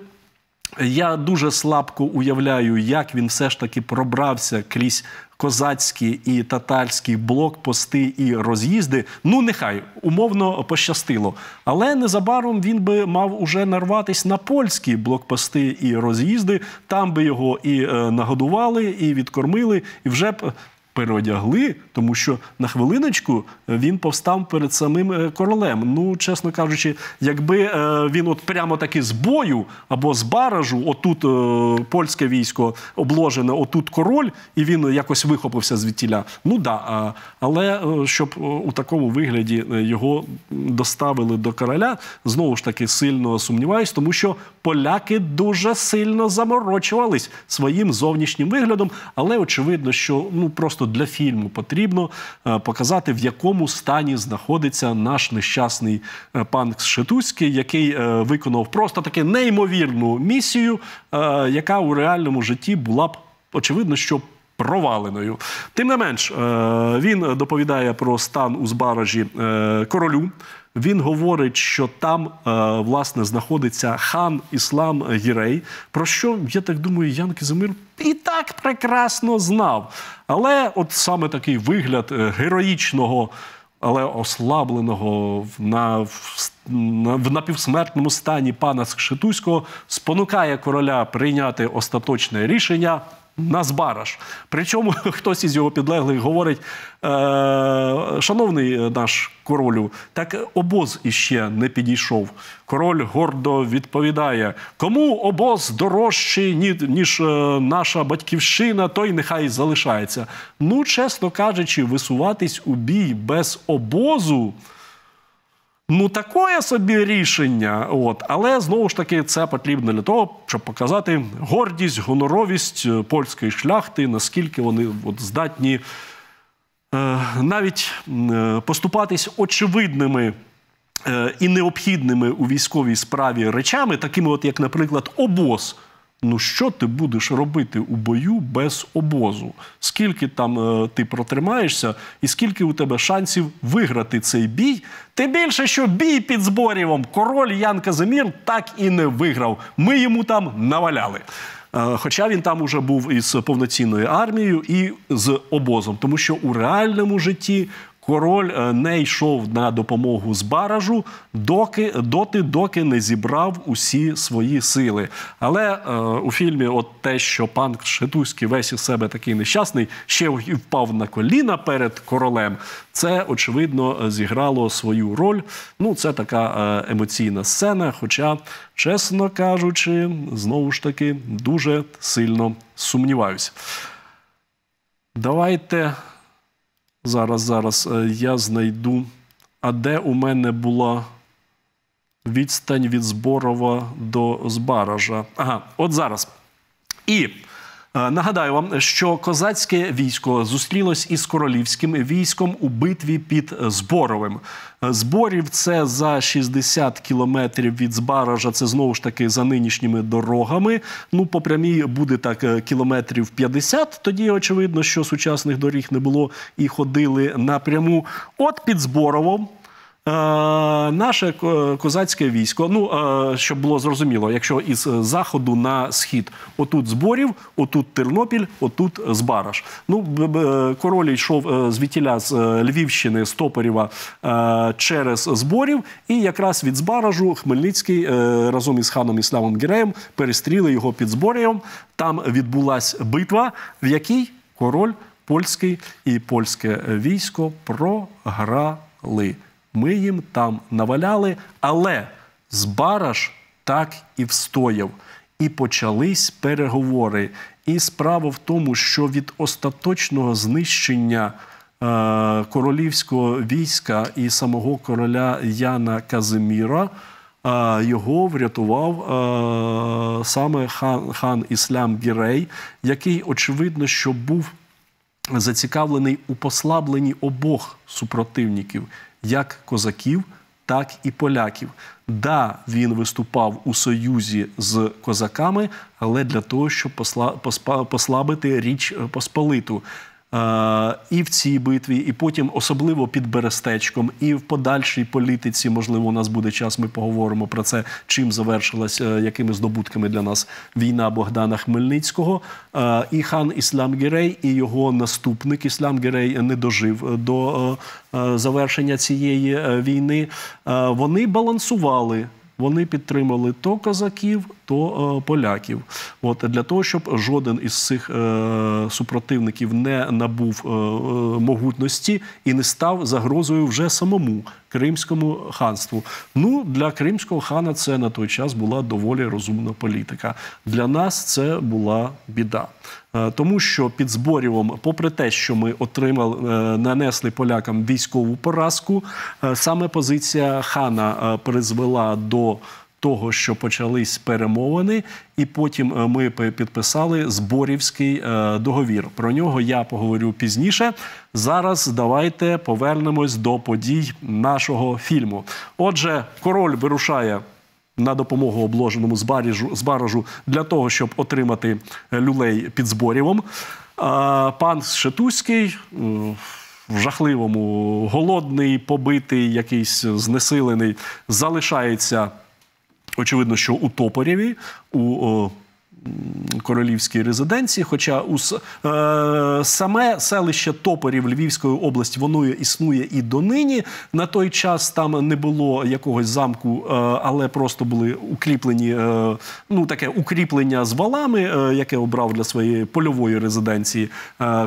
A: я дуже слабко уявляю, як він все ж таки пробрався крізь козацькі і татарські блокпости і роз'їзди. Ну, нехай умовно пощастило. Але незабаром він би мав уже нарватися на польські блокпости і роз'їзди. Там би його і е, нагодували, і відкормили, і вже б переодягли, тому що на хвилиночку е, він повстав перед самим е, королем. Ну, чесно кажучи, якби е, він от прямо таки з бою або з баражу, отут польське військо обложене, отут король, і він якось вихопився звідтіля. Ну да, але щоб у такому вигляді його доставили до короля, знову ж таки сильно сумніваюсь, тому що поляки дуже сильно заморочувались своїм зовнішнім виглядом, але очевидно, що ну просто для фільму потрібно е, показати, в якому стані знаходиться наш нещасний е, пан Шетуський, який е, виконав просто таки неймовірну місію, яка у реальному житті була б очевидно, що проваленою. Тим не менш, е, він доповідає про стан у Збаражі е, королю. Він говорить, що там е, власне знаходиться хан Іслам Гірей, про що я так думаю, Ян Кізимир і так прекрасно знав. Але от саме такий вигляд героїчного. Але ослабленого на, в напівсмертному стані пана Скшетуського спонукає короля прийняти остаточне рішення на Збараш. Причому хтось із його підлеглих говорить: «Е, шановний наш королю, так обоз іще не підійшов. Король гордо відповідає: кому обоз дорожчий, ніж е, наша батьківщина, той нехай залишається. Ну, чесно кажучи, висуватись у бій без обозу. Ну, таке собі рішення, от але знову ж таки це потрібно для того, щоб показати гордість, гоноровість е, польської шляхти, наскільки вони от, здатні е, навіть е, поступатись очевидними. Е, і необхідними у військовій справі речами, такими, от як, наприклад, обоз Ну, що ти будеш робити у бою без обозу? Скільки там е, ти протримаєшся, і скільки у тебе шансів виграти цей бій? Тим більше, що бій під зборівом король Ян Казимір так і не виграв. Ми йому там наваляли. Е, хоча він там уже був із повноцінною армією і з обозом, тому що у реальному житті Король е, не йшов на допомогу з баражу доки доти, доки не зібрав усі свої сили. Але е, у фільмі, от те, що пан Шетузький весь із себе такий нещасний, ще впав на коліна перед королем. Це очевидно зіграло свою роль. Ну, це така е, емоційна сцена. Хоча, чесно кажучи, знову ж таки дуже сильно сумніваюся. Давайте Зараз, зараз е, я знайду. А де у мене була відстань від Зборова до Збаража? Ага, от зараз. І Е, нагадаю вам, що козацьке військо зустрілось із королівським військом у битві під Зборовим. Е, Зборів це за 60 кілометрів від Збаража. Це знову ж таки за нинішніми дорогами. Ну, по прямій буде так е, кілометрів 50. Тоді очевидно, що сучасних доріг не було і ходили напряму. От під Зборовом. Е, наше козацьке військо, ну е, щоб було зрозуміло, якщо із е, заходу на схід, отут зборів, отут Тернопіль, отут Збараш. Ну король йшов з Вітіля з Львівщини з Топорєва через зборів, і якраз від Збаражу Хмельницький разом із ханом Іслямом Гіреєм перестріли його під зборієм. Там відбулася битва, в якій король польський і польське військо програли. Ми їм там наваляли, але Збараш так і встояв. І почались переговори. І справа в тому, що від остаточного знищення е, королівського війська і самого короля Яна Казиміра е, його врятував е, саме хан, хан Іслям Гірей, який, очевидно, що був зацікавлений у послабленні обох супротивників як козаків, так і поляків. Да, він виступав у союзі з козаками, але для того, щоб посла послабити річ е, Посполиту. І в цій битві, і потім особливо під Берестечком, і в подальшій політиці, можливо, у нас буде час. Ми поговоримо про це, чим завершилась, е, якими здобутками для нас війна Богдана Хмельницького. І хан Іслам Гірей, і його наступник Іслам Гірей не дожив е, до е, завершення цієї війни. Вони балансували, вони підтримали то козаків то е, поляків. От для того, щоб жоден із цих е, супротивників не набув е, могутності і не став загрозою вже самому Кримському ханству. Ну для кримського хана це на той час була доволі розумна політика. Для нас це була біда. Тому що під зборівом, попри те, що ми отримали, нанесли полякам військову поразку, саме позиція хана призвела до того, що почались перемовини, і потім е, ми підписали зборівський е, договір. Про нього я поговорю пізніше. Зараз давайте повернемось до подій нашого фільму. Отже, король вирушає. На допомогу обложеному з баражу для того, щоб отримати е, люлей під зборівом. Пан Шетузький в жахливому голодний, побитий, якийсь знесилений, залишається Очевидно, що у Топорєві, у королівській резиденції. Хоча у е, саме селище топорів Львівської області воно існує і донині. На той час там не було якогось замку, е, але просто були укріплені е, ну таке укріплення з валами, яке обрав для своєї польової резиденції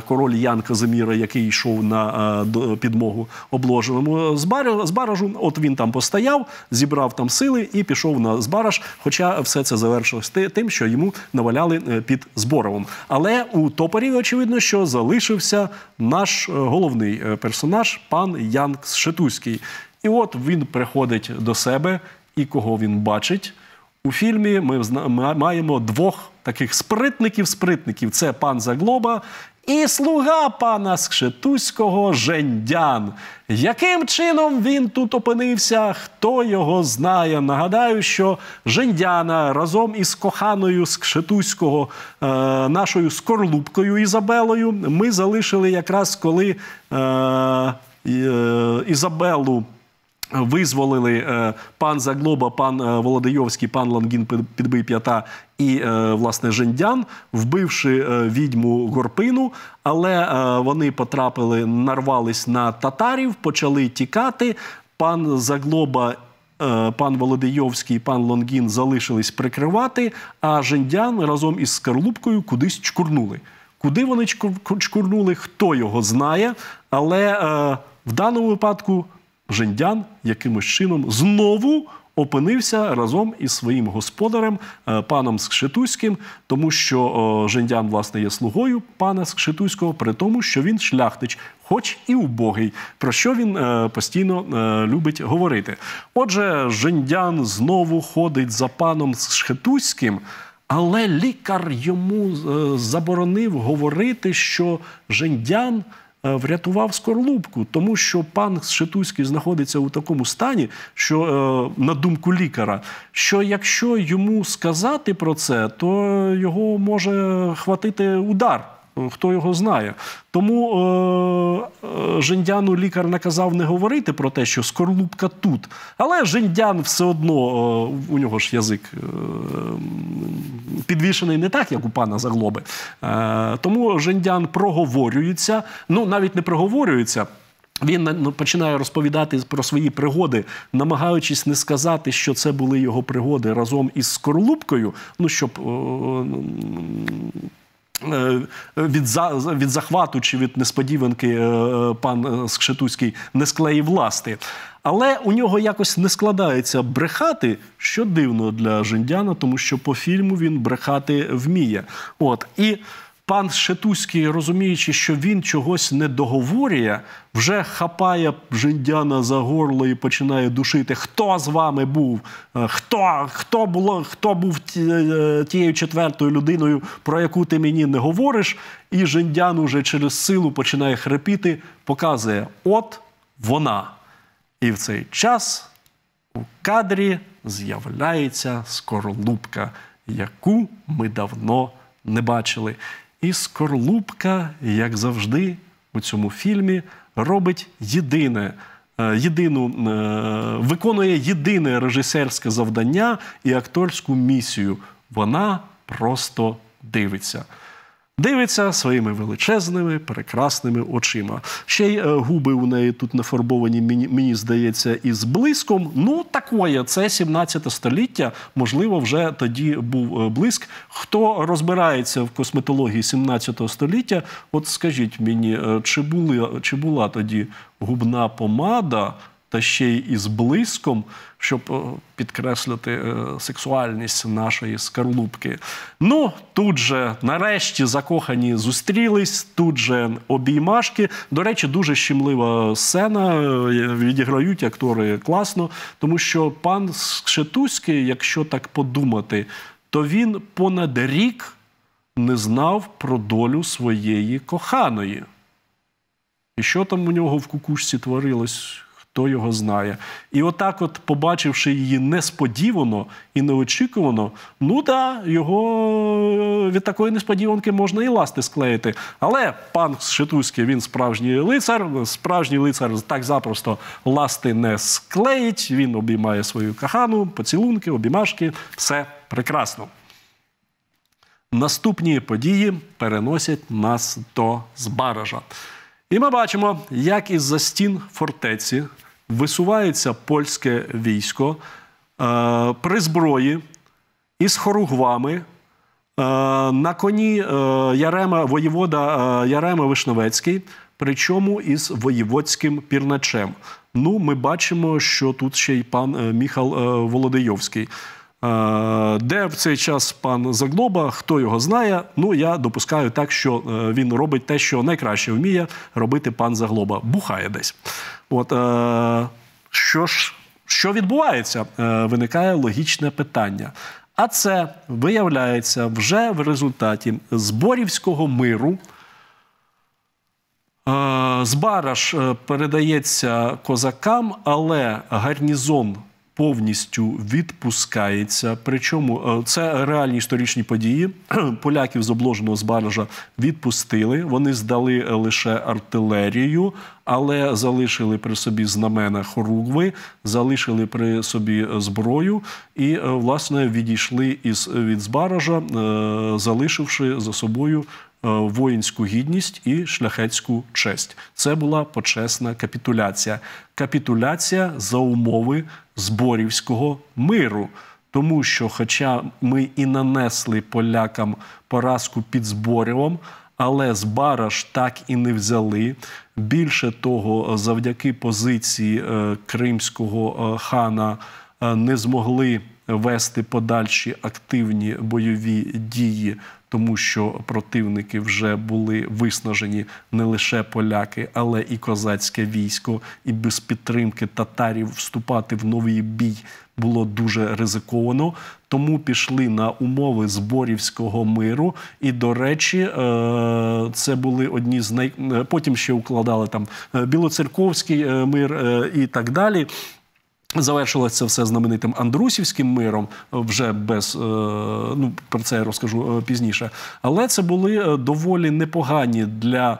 A: король Ян Казиміра, який йшов на підмогу обложеному з баражу. От він там постояв, зібрав там сили і пішов на збараж. Хоча все це завершилось тим, що йому наваляли е, під Зборовом. Але у топорі очевидно, що залишився наш е, головний е, персонаж, пан Янк Шетузький. І от він приходить до себе і кого він бачить. У фільмі ми маємо двох таких спритників-спритників: це пан Заглоба і слуга пана Скшетузького Жендян. Яким чином він тут опинився, хто його знає? Нагадаю, що Жендяна разом із коханою Скшетузького, е, нашою скорлупкою Ізабелою, ми залишили якраз коли. Е, е Ізабелу Визволили е, пан Заглоба, пан е, Володийовський, пан Лангін підбий п'ята і е, власне Жендян, вбивши відьму горпину, але вони потрапили, нарвались на татарів, почали тікати. Пан Заглоба. Пан Володийовський пан Лонгін залишились прикривати, а жендян разом із Скарлупкою кудись чкурнули. Куди вони чкурнули, хто його знає, але е, в даному випадку Жендян якимось чином знову опинився разом із своїм господарем е, паном Скшетуським, тому що е, Жендян, власне, є слугою пана Скшетуського, при тому, що він шляхтич, хоч і убогий, про що він е, постійно любить говорити. Отже, Жендян знову ходить за паном Скшетуським, але лікар йому заборонив говорити, що Жендян – Е, врятував скорлупку, тому що пан Шитуський знаходиться у такому стані, що е, на думку лікаря, що якщо йому сказати про це, то його може хватити удар. Хто його знає, тому е, е, Жендяну лікар наказав не говорити про те, що скорлупка тут. Але Жендян все одно е, у нього ж язик е, підвішений не так, як у пана Заглоби. Е, тому Жендян проговорюється, ну навіть не проговорюється. Він ну, починає розповідати про свої пригоди, намагаючись не сказати, що це були його пригоди разом із Скорлупкою. Ну щоб е, ну, Е, від від захвату чи від несподіванки е, пан е, Скшетуський не склеїв власти. Але у нього якось не складається брехати, що дивно для Жендяна, тому що по фільму він брехати вміє. От і пан Шетуський, розуміючи, що він чогось не договорює, вже хапає Жиндяна за горло і починає душити. Хто з вами був? Е, хто хто, було, хто був е, тією четвертою людиною, про яку ти мені не говориш? І Жиндян уже через силу починає хрипіти, показує: от вона. І в цей час у кадрі з'являється скорлупка, яку ми давно не бачили. І Скорлупка, як завжди, у цьому фільмі робить єдине. Е, єдину е, виконує єдине режисерське завдання і акторську місію. Вона просто дивиться. Дивиться своїми величезними, прекрасними очима. Ще й е, губи у неї тут нафарбовані, мені здається, із блиском. Ну, такое, це 17 століття. Можливо, вже тоді був е, блиск. Хто розбирається в косметології 17 століття? От скажіть мені, е, чи були чи була тоді губна помада? та ще й із блиском, щоб е, підкреслити е, сексуальність нашої скарлупки. Ну тут же нарешті закохані зустрілись, тут же обіймашки. До речі, дуже щемлива сцена. Е, відіграють актори класно, тому що пан Шетузький, якщо так подумати, то він понад рік не знав про долю своєї коханої. І що там у нього в кукушці творилось? хто його знає. І отак, от, побачивши її несподівано і неочікувано, ну да, його е, від такої несподіванки можна і ласти склеїти. Але пан Шетузький, він справжній лицар, справжній лицар так запросто ласти не склеїть. Він обіймає свою кахану, поцілунки, обіймашки, все прекрасно. Наступні події переносять нас до Збаража. І ми бачимо, як із-за стін фортеці висувається польське військо е, при зброї із хоругвами. Е, на коні е, Ярема воєвода е, Ярема Вишневецький, причому із воєводським пірначем. Ну, ми бачимо, що тут ще й пан е, Міхал е, Володийовський. Де в цей час пан Заглоба, хто його знає, ну я допускаю так, що він робить те, що найкраще вміє робити пан Заглоба. Бухає десь. От е, що ж, що відбувається, е, виникає логічне питання. А це виявляється вже в результаті зборівського миру. Е, Збараж е, передається козакам, але гарнізон повністю відпускається. Причому е, це реальні історичні події. Поляків з обложеного збаража відпустили. Вони здали е, лише артилерію, але залишили при собі знамена хоругви, залишили при собі е, зброю і, власне, відійшли із від збаража, залишивши за собою. Воїнську гідність і шляхетську честь це була почесна капітуляція. Капітуляція за умови зборівського миру. Тому що, хоча ми і нанесли полякам поразку під зборівом, але з Бараш так і не взяли. Більше того, завдяки позиції е, кримського е, хана е, не змогли вести подальші активні бойові дії тому що противники вже були виснажені не лише поляки, але і козацьке військо, і без підтримки татарів вступати в новий бій було дуже ризиковано. Тому пішли на умови зборівського миру. І, до речі, е, це були одні з най... Е, потім ще укладали там е, білоцерковський мир і так далі. Завершилося це все знаменитим Андрусівським миром, е, вже без е, ну про це я розкажу е, пізніше. Але це були доволі непогані для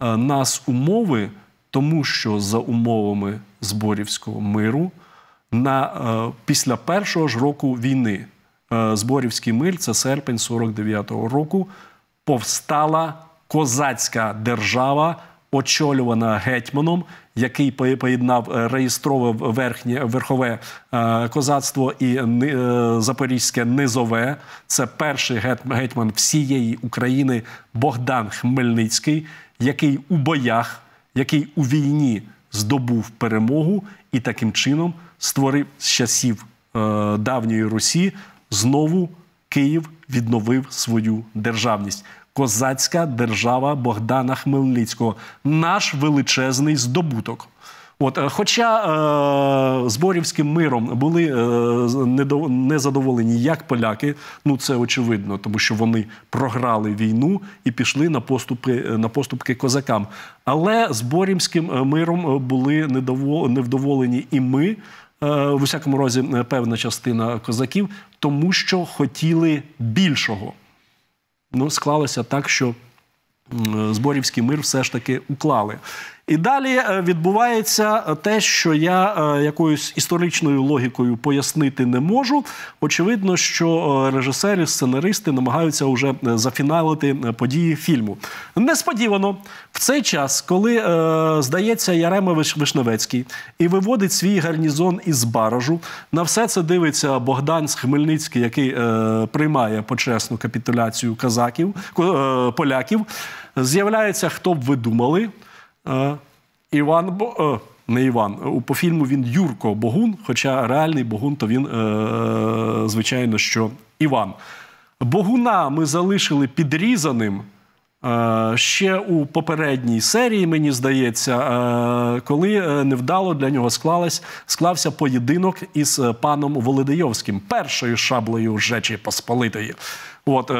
A: нас умови, тому що за умовами зборівського миру на після першого ж року війни зборівський мир це серпень 49-го року. Повстала козацька держава очолювана гетьманом, який поєднав е, реєстрове верхнє верхове е, козацтво і е, запорізьке низове. Це перший гетьман всієї України Богдан Хмельницький, який у боях, який у війні здобув перемогу і таким чином створив з часів давньої Русі знову Київ відновив свою державність. Козацька держава Богдана Хмельницького наш величезний здобуток. От, е, Хоча е, зборівським миром були е, незадоволені як поляки, ну це очевидно, тому що вони програли війну і пішли на поступки е, на поступки козакам. Але зборівським е, миром були невдоволені і ми, е, в усякому разі, певна частина козаків, тому що хотіли більшого ну, склалося так, що е, зборівський мир все ж таки уклали. І далі е, відбувається е, те, що я е, якоюсь історичною логікою пояснити не можу. Очевидно, що режисери, сценаристи намагаються вже зафіналити події фільму. Несподівано, в цей час, коли здається, Ярема Вишневецький і виводить свій гарнізон із баражу, на все це дивиться Богдан Хмельницький, який приймає почесну капітуляцію казаків поляків. З'являється, хто б ви думали. Іван е, Не Іван, по фільму він Юрко Богун, хоча реальний Богун, то він, е, звичайно, що Іван. Богуна ми залишили підрізаним е, ще у попередній серії, мені здається, коли невдало для нього склалась, склався поєдинок із паном Володийовським, першою шаблею Жечі Посполитої. От,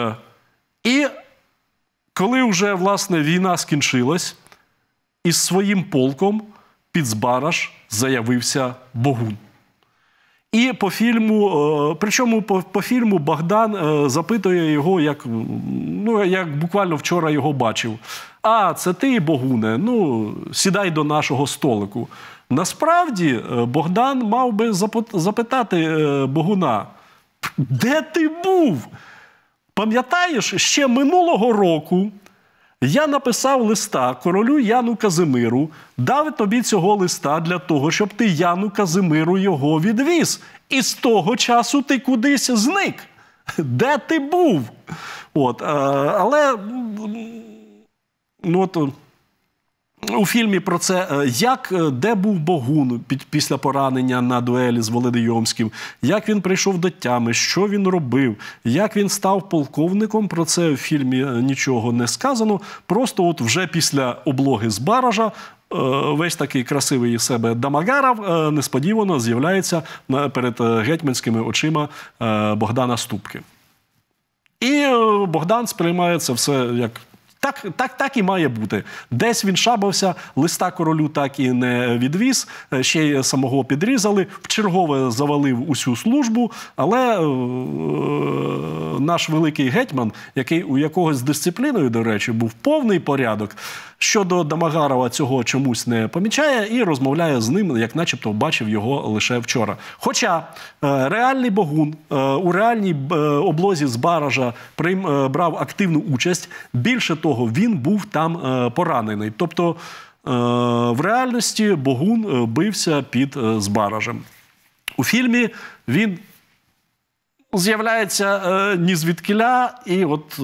A: І коли вже власне війна скінчилась із своїм полком під Збараш заявився Богун. І по фільму, е, причому по, по фільму Богдан е, запитує його, як ну, як буквально вчора його бачив. А, це ти, Богуне, ну сідай до нашого столику. Насправді, е, Богдан мав би запитати Богуна, де ти був? Пам'ятаєш, ще минулого року я написав листа королю Яну Казимиру, дав тобі цього листа для того, щоб ти Яну Казимиру його відвіз. І з того часу ти кудись зник. Де ти був? От, е, Але ну, от, у фільмі про це, е, як е, де був Богун після поранення на дуелі з Володийомським, як він прийшов до тями, що він робив, як він став полковником. Про це в фільмі е, нічого не сказано. Просто, от вже після облоги з баража. Весь такий красивий себе Дамагаров несподівано з'являється перед гетьманськими очима Богдана Ступки. І Богдан сприймає це все як так так, так і має бути. Десь він шабався, листа королю так і не відвіз, е, ще й самого підрізали, вчергове завалив усю службу, але е, е, наш великий гетьман, який у якогось з дисципліною, до речі, був повний порядок, Щодо Дамагарова цього чомусь не помічає і розмовляє з ним, як, начебто, бачив його лише вчора. Хоча е, реальний богун е, у реальній е, облозі з баража брав активну участь. Більше того, він був там поранений. Тобто в реальності богун бився під збаражем. У фільмі він з'являється е, ні звідкіля, і от е,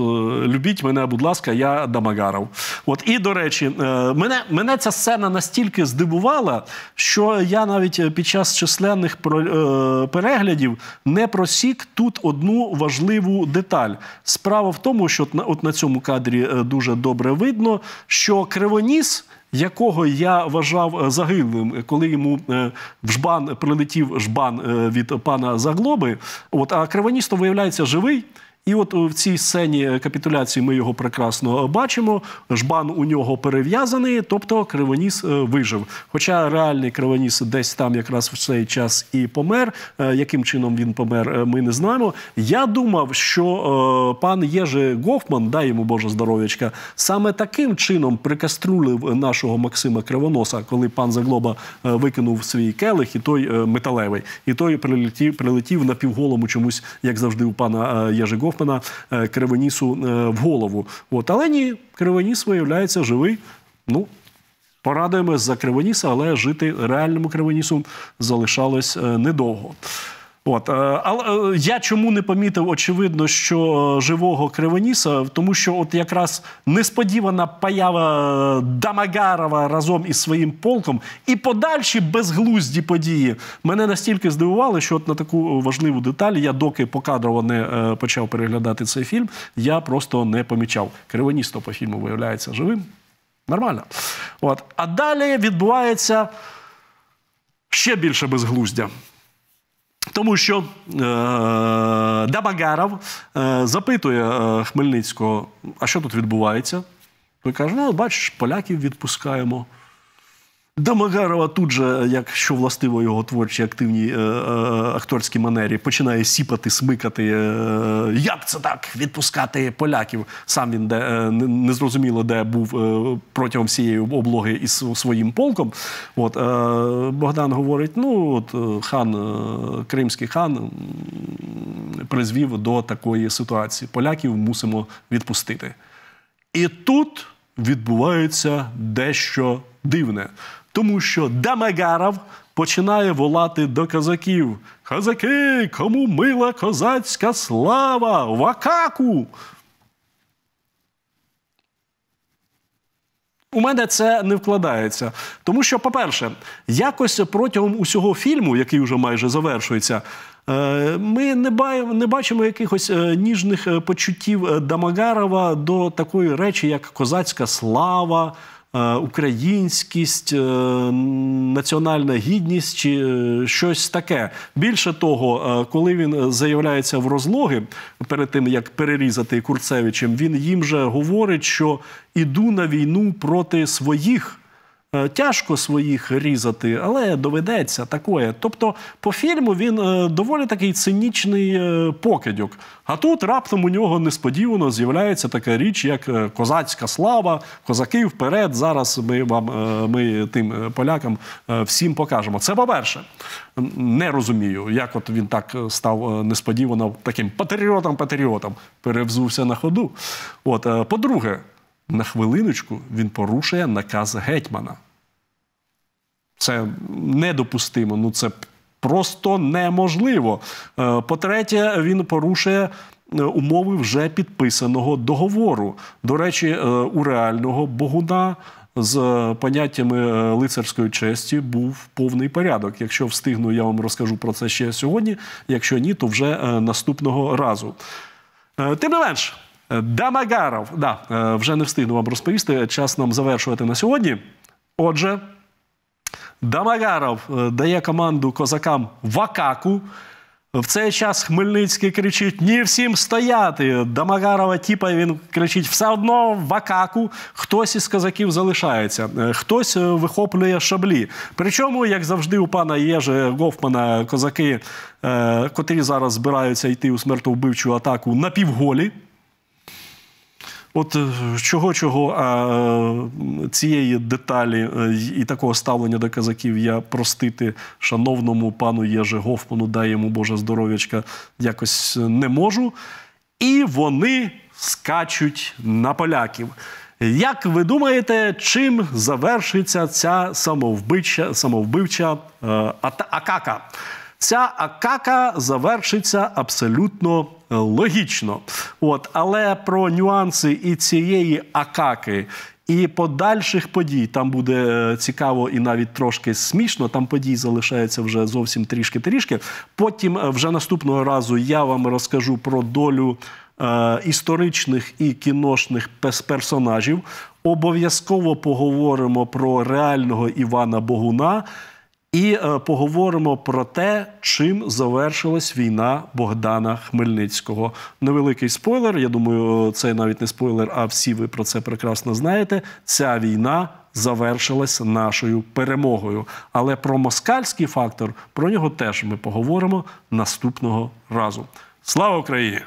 A: любіть мене, будь ласка, я Дамагаров. От і до речі, е, мене мене ця сцена настільки здивувала, що я навіть е, під час численних про, е, переглядів не просік тут одну важливу деталь. Справа в тому, що от на, от на цьому кадрі е, дуже добре видно, що Кривоніс якого я вважав е, загиблим, коли йому е, в жбан прилетів жбан е, від пана Заглоби. От а Кривоністо виявляється живий. І от в цій сцені капітуляції ми його прекрасно бачимо. Жбан у нього перев'язаний, тобто Кривоніс е, вижив. Хоча реальний Кривоніс десь там якраз в цей час і помер. Е, яким чином він помер, е, ми не знаємо. Я думав, що пан Єжи Гофман, дай йому Боже здоров'ячка, саме таким чином прикаструлив нашого Максима Кривоноса, коли пан Заглоба викинув свій келих, і той металевий, і той прилетів, прилетів на півголому чомусь, як завжди, у пана Єжи Гофмана. Гофмана е, Кривенісу е, в голову. От але ні, Кривеніс виявляється живий. Ну порадуємо за Кривоніса, але жити реальному Кривонісу залишалось е, недовго. От, е, але е, я чому не помітив, очевидно, що е, живого Кривоніса, тому що от якраз несподівана поява Дамагарова разом із своїм полком і подальші безглузді події мене настільки здивували, що от на таку важливу деталь я доки покадрово не почав переглядати цей фільм, я просто не помічав. Кривоніс то по фільму виявляється живим. Нормально. От. А далі відбувається ще більше безглуздя. Тому що е, Дабагаров е, запитує е, Хмельницького, а що тут відбувається? Той каже: ну, бачиш, поляків відпускаємо. До Магарова тут же, як що властиво його творчій активній е, е акторській манері, починає сіпати, смикати. Е, як це так відпускати поляків? Сам він де е, незрозуміло, де був е, протягом всієї облоги із своїм полком. От е, Богдан говорить: ну от хан кримський хан призвів до такої ситуації. Поляків мусимо відпустити. І тут відбувається дещо дивне тому що Демегаров починає волати до козаків: Козаки, кому мила козацька слава, вакаку! У мене це не вкладається. Тому що, по-перше, якось протягом усього фільму, який вже майже завершується, е, ми не бачимо якихось е, ніжних е, почуттів Дамагарова до такої речі, як козацька слава, Е, українськість, е, національна гідність чи е, щось таке. Більше того, коли він заявляється в розлоги перед тим, як перерізати Курцевичем, він їм же говорить, що іду на війну проти своїх. Е, тяжко своїх різати, але доведеться такое. Тобто, по фільму він е, доволі такий цинічний е, покидьок. А тут раптом у нього несподівано з'являється така річ, як козацька слава, козаки вперед. Зараз ми вам ми тим полякам всім покажемо. Це по-перше, не розумію, як от він так став несподівано таким патріотом-патріотом перевзувся на ходу. От, по-друге на хвилиночку він порушує наказ гетьмана. Це недопустимо, ну це просто неможливо. Е, по-третє, він порушує. Е, умови вже підписаного договору. До речі, е, у реального богуна з поняттями лицарської честі був повний порядок. Якщо встигну, я вам розкажу про це ще сьогодні. Якщо ні, то вже наступного разу. Тим не менш. Е, Дамагаров, да, е, вже не встигну вам розповісти. Час нам завершувати на сьогодні. Отже, Дамагаров е, дає команду козакам Вакаку. В цей час Хмельницький кричить: Ні всім стояти! Дамагарова тіпа він кричить: все одно Вакаку! хтось із козаків залишається, хтось вихоплює шаблі. Причому, як завжди, у пана Єже Гофмана козаки, котрі зараз збираються йти у смертовбивчу атаку, на півголі. От е, чого чого а е, цієї деталі е, і такого ставлення до казаків я простити шановному пану Єже Гофману, дай йому Боже здоров'ячка, якось не можу. І вони скачуть на поляків. Як ви думаєте, чим завершиться ця самовбивча самовбивча е, Акака? Ця Акака завершиться абсолютно логічно. От, Але про нюанси і цієї акаки. І подальших подій там буде е, цікаво і навіть трошки смішно. Там подій залишається вже зовсім трішки-трішки. Потім е, вже наступного разу я вам розкажу про долю е, історичних і кіношних персонажів. Обов'язково поговоримо про реального Івана Богуна. І е, поговоримо про те, чим завершилась війна Богдана Хмельницького. Невеликий спойлер. Я думаю, це навіть не спойлер, а всі ви про це прекрасно знаєте. Ця війна завершилась нашою перемогою. Але про москальський фактор про нього теж ми поговоримо наступного разу. Слава Україні!